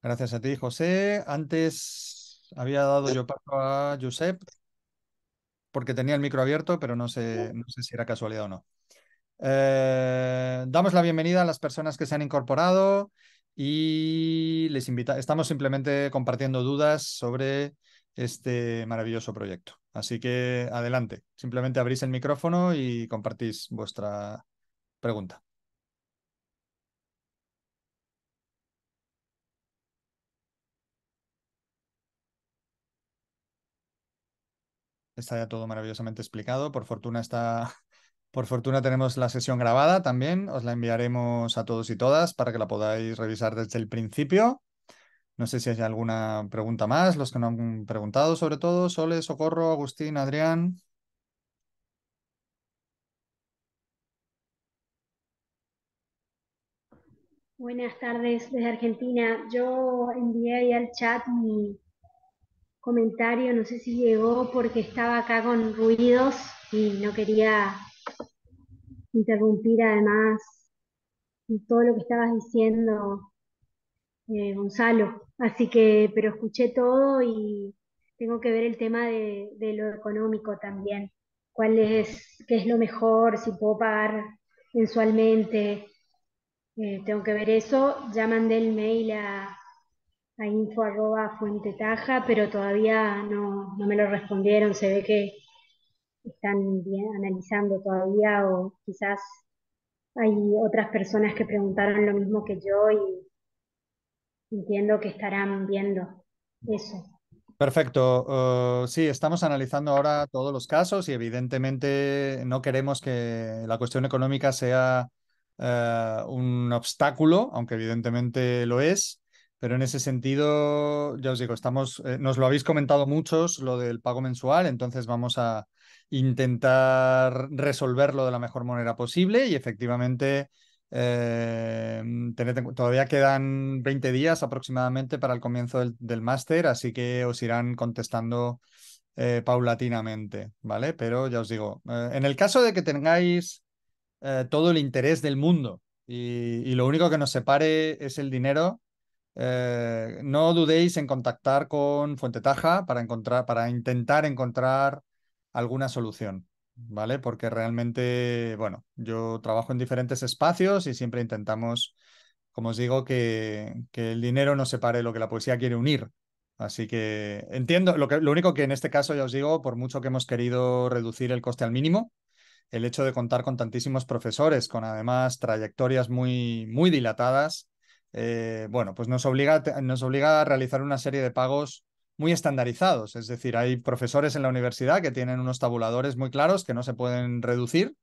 Gracias a ti, José. Antes había dado yo paso a Josep porque tenía el micro abierto, pero no sé, si era casualidad o no. Eh, damos la bienvenida a las personas que se han incorporado y les invita estamos simplemente compartiendo dudas sobre este maravilloso proyecto. Así que adelante, simplemente abrís el micrófono y compartís vuestra pregunta. está ya todo maravillosamente explicado. Por fortuna está, por fortuna tenemos la sesión grabada también. Os la enviaremos a todos y todas para que la podáis revisar desde el principio. No sé si hay alguna pregunta más, los que no han preguntado, sobre todo, Sole, Socorro, Agustín, Adrián. Buenas tardes desde Argentina. Yo envié ahí al chat mi, comentario, no sé si llegó porque estaba acá con ruidos y no quería interrumpir además todo lo que estabas diciendo, eh, Gonzalo. Así que, pero escuché todo y tengo que ver el tema de, lo económico también. ¿Cuál es, qué es lo mejor, si puedo pagar mensualmente? Eh, tengo que ver eso. Ya mandé el mail a, a info arroba fuente taja, pero todavía no, me lo respondieron. Se ve que están bien, analizando todavía o quizás hay otras personas que preguntaron lo mismo que yo y entiendo que estarán viendo eso. Perfecto. Eh, sí, estamos analizando ahora todos los casos y evidentemente no queremos que la cuestión económica sea eh, un obstáculo, aunque evidentemente lo es, pero en ese sentido, ya os digo, estamos, eh, nos lo habéis comentado muchos, lo del pago mensual, entonces vamos a intentar resolverlo de la mejor manera posible y efectivamente eh, todavía quedan 20 días aproximadamente para el comienzo del, máster, así que os irán contestando eh, paulatinamente, ¿vale? Pero ya os digo, en el caso de que tengáis todo el interés del mundo y, lo único que nos separe es el dinero, eh, no dudéis en contactar con Fuente Taja para, encontrar, para intentar encontrar alguna solución, ¿vale? Porque realmente, bueno, yo trabajo en diferentes espacios y siempre intentamos, como os digo, que, que el dinero no separe lo que la poesía quiere unir. Así que entiendo, lo, lo único que en este caso ya os digo, por mucho que hemos querido reducir el coste al mínimo, el hecho de contar con tantísimos profesores, con además trayectorias muy, muy dilatadas, eh, bueno, pues nos obliga, nos obliga a realizar una serie de pagos muy estandarizados. Es decir, hay profesores en la universidad que tienen unos tabuladores muy claros que no se pueden reducir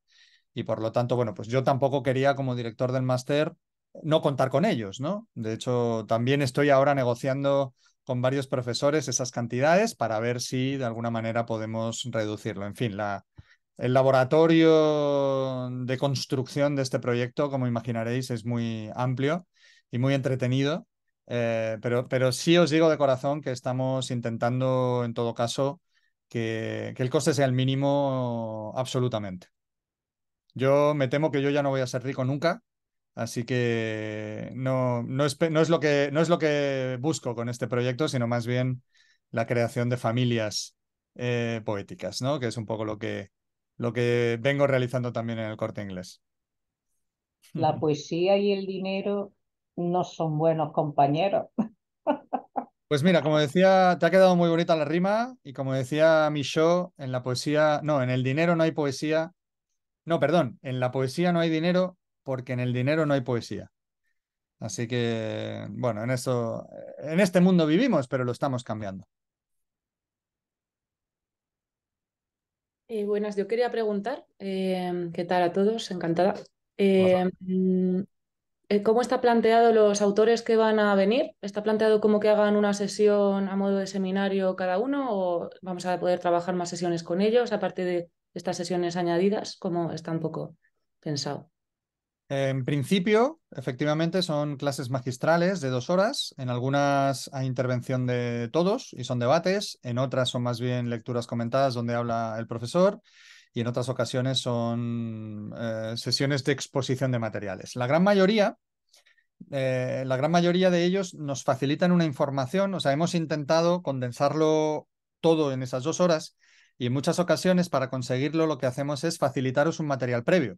y por lo tanto, bueno, pues yo tampoco quería como director del máster no contar con ellos, ¿no? De hecho, también estoy ahora negociando con varios profesores esas cantidades para ver si de alguna manera podemos reducirlo. En fin, el laboratorio de construcción de este proyecto, como imaginaréis, es muy amplio y muy entretenido. Eh, pero, pero sí os digo de corazón que estamos intentando, en todo caso, que, el coste sea el mínimo absolutamente. Yo me temo que yo ya no voy a ser rico nunca, así que no, no, es, lo que, no es lo que busco con este proyecto, sino más bien la creación de familias eh, poéticas, ¿no? que es un poco lo que, lo que vengo realizando también en el corte inglés. La poesía y el dinero no son buenos compañeros. Pues mira, como decía, te ha quedado muy bonita la rima y como decía Michaud, en la poesía, no, en el dinero no hay poesía, no, perdón, en la poesía no hay dinero porque en el dinero no hay poesía. Así que, bueno, en eso, en este mundo vivimos, pero lo estamos cambiando. Eh, buenas, yo quería preguntar, eh, ¿qué tal a todos? Encantada. Eh, ¿Cómo está planteado los autores que van a venir? ¿Está planteado como que hagan una sesión a modo de seminario cada uno o vamos a poder trabajar más sesiones con ellos aparte de estas sesiones añadidas? ¿Cómo está un poco pensado? En principio, efectivamente, son clases magistrales de dos horas. En algunas hay intervención de todos y son debates. En otras son más bien lecturas comentadas donde habla el profesor y en otras ocasiones son eh, sesiones de exposición de materiales. La gran mayoría, eh, la gran mayoría de ellos nos facilitan una información, o sea, hemos intentado condensarlo todo en esas dos horas y en muchas ocasiones para conseguirlo lo que hacemos es facilitaros un material previo.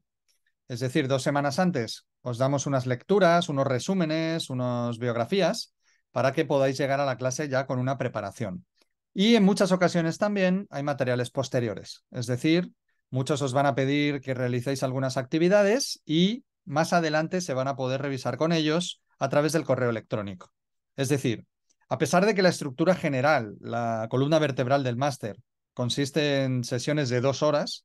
Es decir, dos semanas antes os damos unas lecturas, unos resúmenes, unas biografías para que podáis llegar a la clase ya con una preparación. Y en muchas ocasiones también hay materiales posteriores, es decir, Muchos os van a pedir que realicéis algunas actividades y más adelante se van a poder revisar con ellos a través del correo electrónico. Es decir, a pesar de que la estructura general, la columna vertebral del máster, consiste en sesiones de dos horas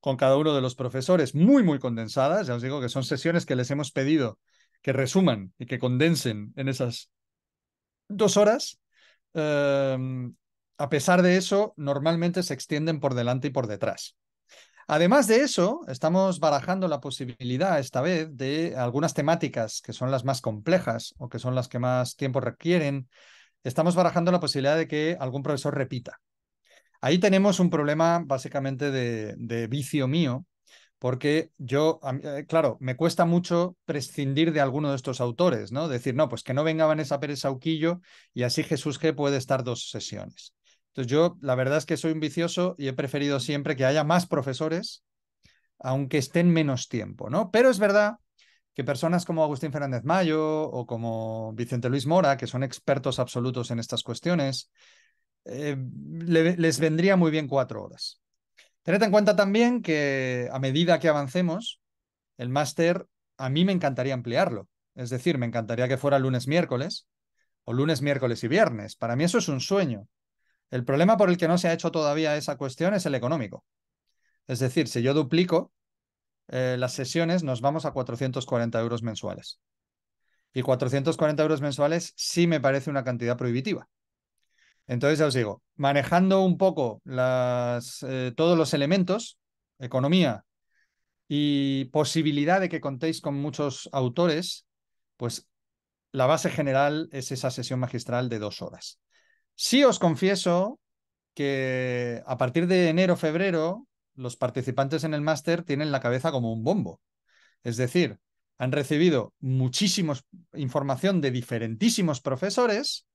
con cada uno de los profesores, muy, muy condensadas, ya os digo que son sesiones que les hemos pedido que resuman y que condensen en esas dos horas. Em, a pesar de eso, normalmente se extienden por delante y por detrás. Además de eso, estamos barajando la posibilidad esta vez de algunas temáticas que son las más complejas o que son las que más tiempo requieren. Estamos barajando la posibilidad de que algún profesor repita. Ahí tenemos un problema básicamente de, vicio mío, porque yo, eh, claro, me cuesta mucho prescindir de alguno de estos autores, ¿no? Decir, no, pues que no venga Vanessa Pérez Auquillo y así Jesús G puede estar dos sesiones. Entonces yo la verdad es que soy un vicioso y he preferido siempre que haya más profesores, aunque estén menos tiempo, ¿no? Pero es verdad que personas como Agustín Fernández Mayo o como Vicente Luis Mora, que son expertos absolutos en estas cuestiones, eh, les vendría muy bien cuatro horas. Tened en cuenta también que a medida que avancemos, el máster a mí me encantaría ampliarlo. Es decir, me encantaría que fuera lunes, miércoles o lunes, miércoles y viernes. Para mí eso es un sueño. El problema por el que no se ha hecho todavía esa cuestión es el económico. Es decir, si yo duplico eh, las sesiones, nos vamos a 440 euros mensuales. Y 440 euros mensuales sí me parece una cantidad prohibitiva. Entonces, ya os digo, manejando un poco eh, todos los elementos, economía y posibilidad de que contéis con muchos autores, pues la base general es esa sesión magistral de dos horas. Sí os confieso que a partir de enero, febrero, los participantes en el máster tienen la cabeza como un bombo. Es decir, han recibido muchísima información de diferentísimos profesores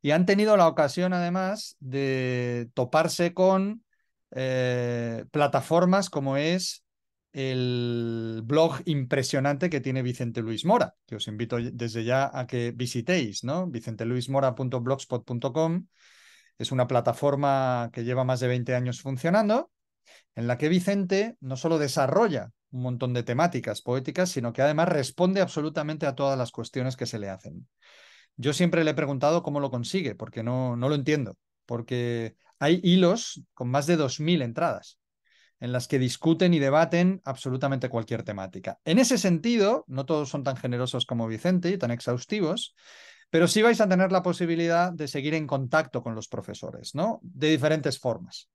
y han tenido la ocasión además de toparse con eh, plataformas como es el blog impresionante que tiene Vicente Luis Mora, que os invito desde ya a que visitéis, ¿no? vicenteluismora.blogspot.com es una plataforma que lleva más de 20 años funcionando, en la que Vicente no solo desarrolla un montón de temáticas poéticas, sino que además responde absolutamente a todas las cuestiones que se le hacen. Yo siempre le he preguntado cómo lo consigue, porque no, no lo entiendo, porque hay hilos con más de 2.000 entradas en las que discuten y debaten absolutamente cualquier temática. En ese sentido, no todos son tan generosos como Vicente y tan exhaustivos, pero sí vais a tener la posibilidad de seguir en contacto con los profesores, ¿no? De diferentes formas.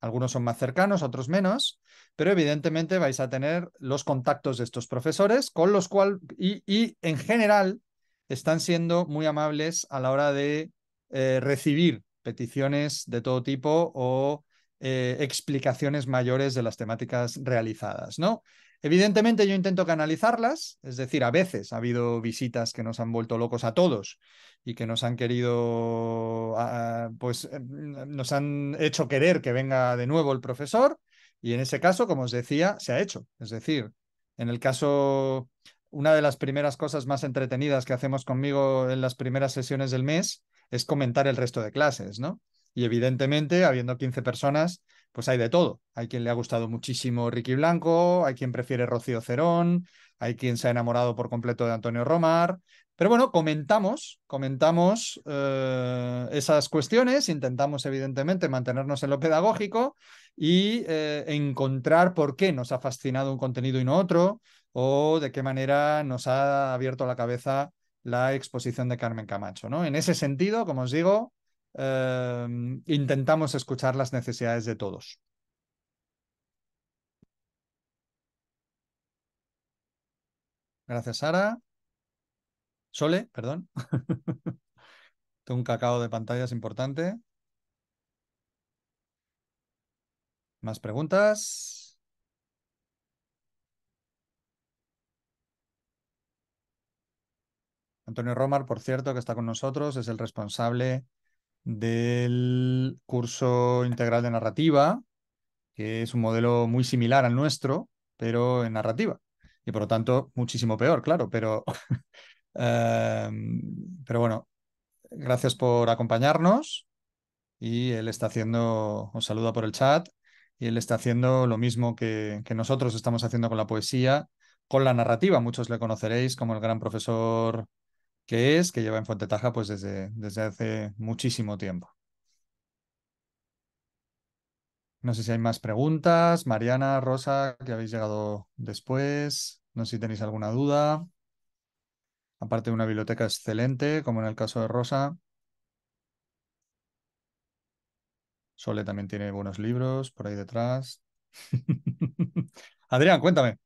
Algunos son más cercanos, otros menos, pero evidentemente vais a tener los contactos de estos profesores, con los cuales, y, en general, están siendo muy amables a la hora de eh, recibir peticiones de todo tipo o eh, explicaciones mayores de las temáticas realizadas, ¿no? Evidentemente yo intento canalizarlas, es decir, a veces ha habido visitas que nos han vuelto locos a todos y que nos han querido, ah, ah, pues eh, nos han hecho querer que venga de nuevo el profesor y en ese caso, como os decía, se ha hecho. Es decir, en el caso, una de las primeras cosas más entretenidas que hacemos conmigo en las primeras sesiones del mes es comentar el resto de clases, ¿no? Y evidentemente, habiendo 15 personas, pues hay de todo. Hay quien le ha gustado muchísimo Ricky Blanco, hay quien prefiere Rocío Cerón, hay quien se ha enamorado por completo de Antonio Romar. Pero bueno, comentamos, comentamos eh, esas cuestiones, intentamos evidentemente mantenernos en lo pedagógico y eh, encontrar por qué nos ha fascinado un contenido y no otro, o de qué manera nos ha abierto la cabeza la exposición de Carmen Camacho. ¿no? En ese sentido, como os digo, Em, intentamos escuchar las necesidades de todos. Gracias, Sara. Sole, perdón. Tengo un cacao de pantallas importante. ¿Más preguntas? Antonio Romar, por cierto, que está con nosotros, es el responsable del curso integral de narrativa, que es un modelo muy similar al nuestro, pero en narrativa. Y por lo tanto, muchísimo peor, claro, pero, em, pero bueno, gracias por acompañarnos. Y él está haciendo, os saluda por el chat, y él está haciendo lo mismo que, que nosotros estamos haciendo con la poesía, con la narrativa. Muchos le conoceréis como el gran profesor que es, que lleva en Fuente pues desde, desde hace muchísimo tiempo. No sé si hay más preguntas. Mariana, Rosa, que habéis llegado después. No sé si tenéis alguna duda. Aparte de una biblioteca excelente, como en el caso de Rosa. Sole también tiene buenos libros por ahí detrás. Adrián, cuéntame.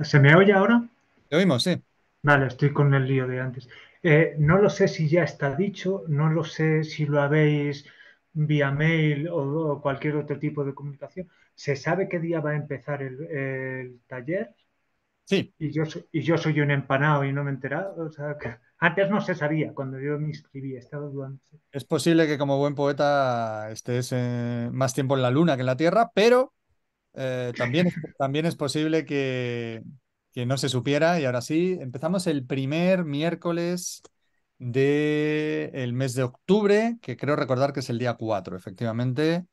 ¿Se me oye ahora? Te oímos, sí. Vale, estoy con el lío de antes. Eh, no lo sé si ya está dicho, no lo sé si lo habéis vía mail o, cualquier otro tipo de comunicación. ¿Se sabe qué día va a empezar el, taller? Sí. Y yo, soy un empanado y no me he enterado. antes no se sabía cuando yo me inscribí, estaba dudando. Es posible que como buen poeta estés eh, más tiempo en la luna que en la tierra, pero eh, también, también es posible que, no se supiera y ahora sí, empezamos el primer miércoles del el mes de octubre, que creo recordar que es el día 4, efectivamente.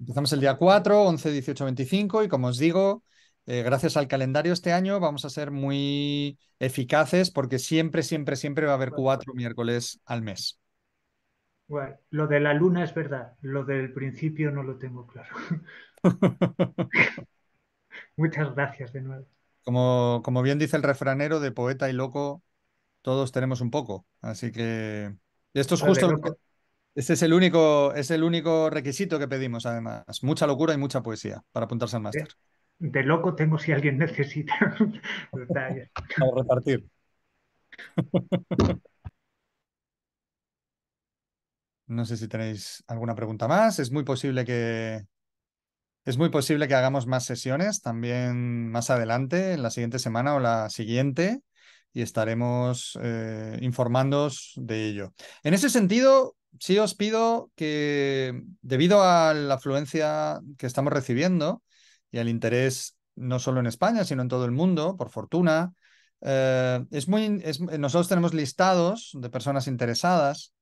Empezamos el día 4, 11, 18, 25 y como os digo, eh, gracias al calendario este año vamos a ser muy eficaces porque siempre, siempre, siempre va a haber cuatro miércoles al mes. lo de la luna es verdad, lo del principio no lo tengo claro. Muchas gracias de nuevo. Como, bien dice el refranero de poeta y loco, todos tenemos un poco. Así que esto es justo. Este es el único, es el único requisito que pedimos, además. Mucha locura y mucha poesía para apuntarse al máster. De, loco tengo si alguien necesita. Pues a repartir. No sé si tenéis alguna pregunta más. Es muy posible que, es muy posible que hagamos más sesiones también más adelante, en la siguiente semana o la siguiente, y estaremos eh, informándoos de ello. En ese sentido, sí os pido que, debido a la afluencia que estamos recibiendo y al interés no solo en España, sino en todo el mundo, por fortuna, eh, es muy, nosotros tenemos listados de personas interesadas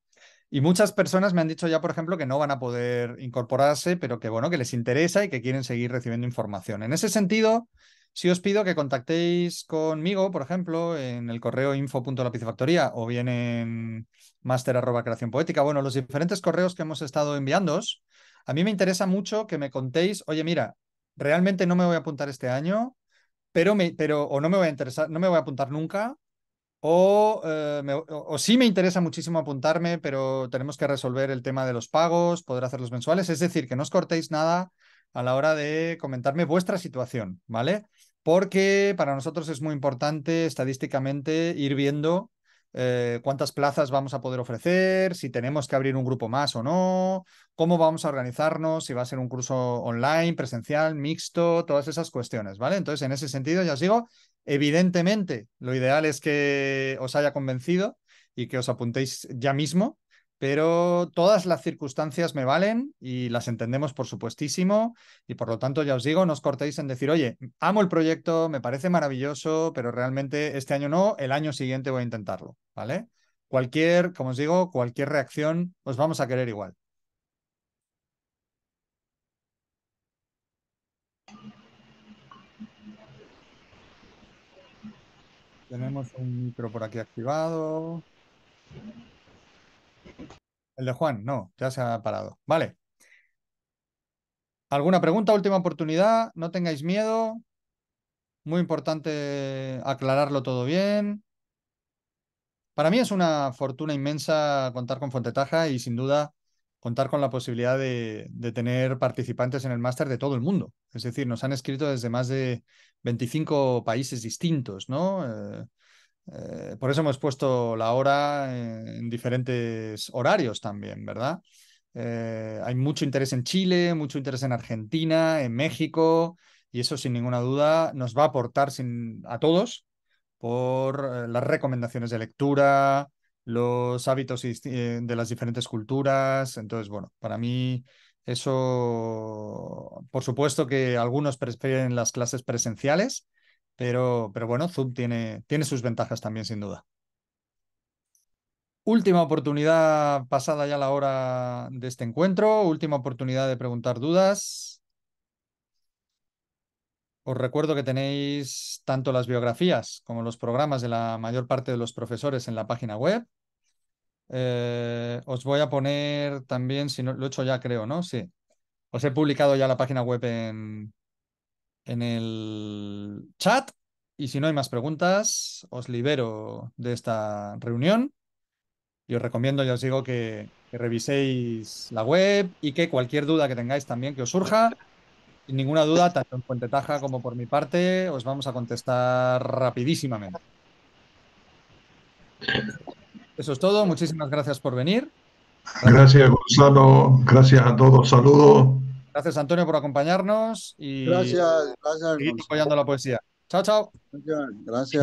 y muchas personas me han dicho ya, por ejemplo, que no van a poder incorporarse, pero que bueno, que les interesa y que quieren seguir recibiendo información. En ese sentido, si os pido que contactéis conmigo, por ejemplo, en el correo info.lapicifactoría o bien en creación bueno, los diferentes correos que hemos estado enviándoos, a mí me interesa mucho que me contéis, oye, mira, realmente no me voy a apuntar este año, pero, me, pero o no me voy a interesar, no me voy a apuntar nunca, eh, o, sí me interesa muchísimo apuntarme, pero tenemos que resolver el tema de los pagos, poder hacerlos mensuales. Es decir, que no os cortéis nada a la hora de comentarme vuestra situación, ¿vale? Porque para nosotros es muy importante estadísticamente ir viendo eh, cuántas plazas vamos a poder ofrecer, si tenemos que abrir un grupo más o no, cómo vamos a organizarnos, si va a ser un curso online, presencial, mixto, todas esas cuestiones, ¿vale? Entonces, en ese sentido, ya os digo, evidentemente, lo ideal es que os haya convencido y que os apuntéis ya mismo pero todas las circunstancias me valen y las entendemos por supuestísimo y por lo tanto ya os digo, no os cortéis en decir, oye, amo el proyecto, me parece maravilloso, pero realmente este año no, el año siguiente voy a intentarlo, ¿vale? Cualquier, como os digo, cualquier reacción os vamos a querer igual. Tenemos un micro por aquí activado. El de Juan, no, ya se ha parado. Vale. ¿Alguna pregunta? Última oportunidad. No tengáis miedo. Muy importante aclararlo todo bien. Para mí es una fortuna inmensa contar con Fontetaja y sin duda contar con la posibilidad de, tener participantes en el máster de todo el mundo. Es decir, nos han escrito desde más de 25 países distintos, ¿no? Eh, eh, por eso hemos puesto la hora en, diferentes horarios también, ¿verdad? Eh, hay mucho interés en Chile, mucho interés en Argentina, en México, y eso sin ninguna duda nos va a aportar a todos por eh, las recomendaciones de lectura, los hábitos de las diferentes culturas. Entonces, bueno, para mí eso, por supuesto que algunos prefieren las clases presenciales, pero, bueno, Zoom tiene, tiene sus ventajas también, sin duda. Última oportunidad, pasada ya la hora de este encuentro, última oportunidad de preguntar dudas. Os recuerdo que tenéis tanto las biografías como los programas de la mayor parte de los profesores en la página web. Eh, os voy a poner también, si no lo he hecho ya, creo, ¿no? Sí. Os he publicado ya la página web en, en el chat y si no hay más preguntas, os libero de esta reunión y os recomiendo, ya os digo, que, reviséis la web y que cualquier duda que tengáis también que os surja, sin ninguna duda, tanto en Puente Taja como por mi parte, os vamos a contestar rapidísimamente. Eso es todo, muchísimas gracias por venir. Gracias, Gonzalo. Gracias a todos. Saludos. Gracias, Antonio, por acompañarnos y gracias, apoyando la poesía. Chao, chao. Gracias.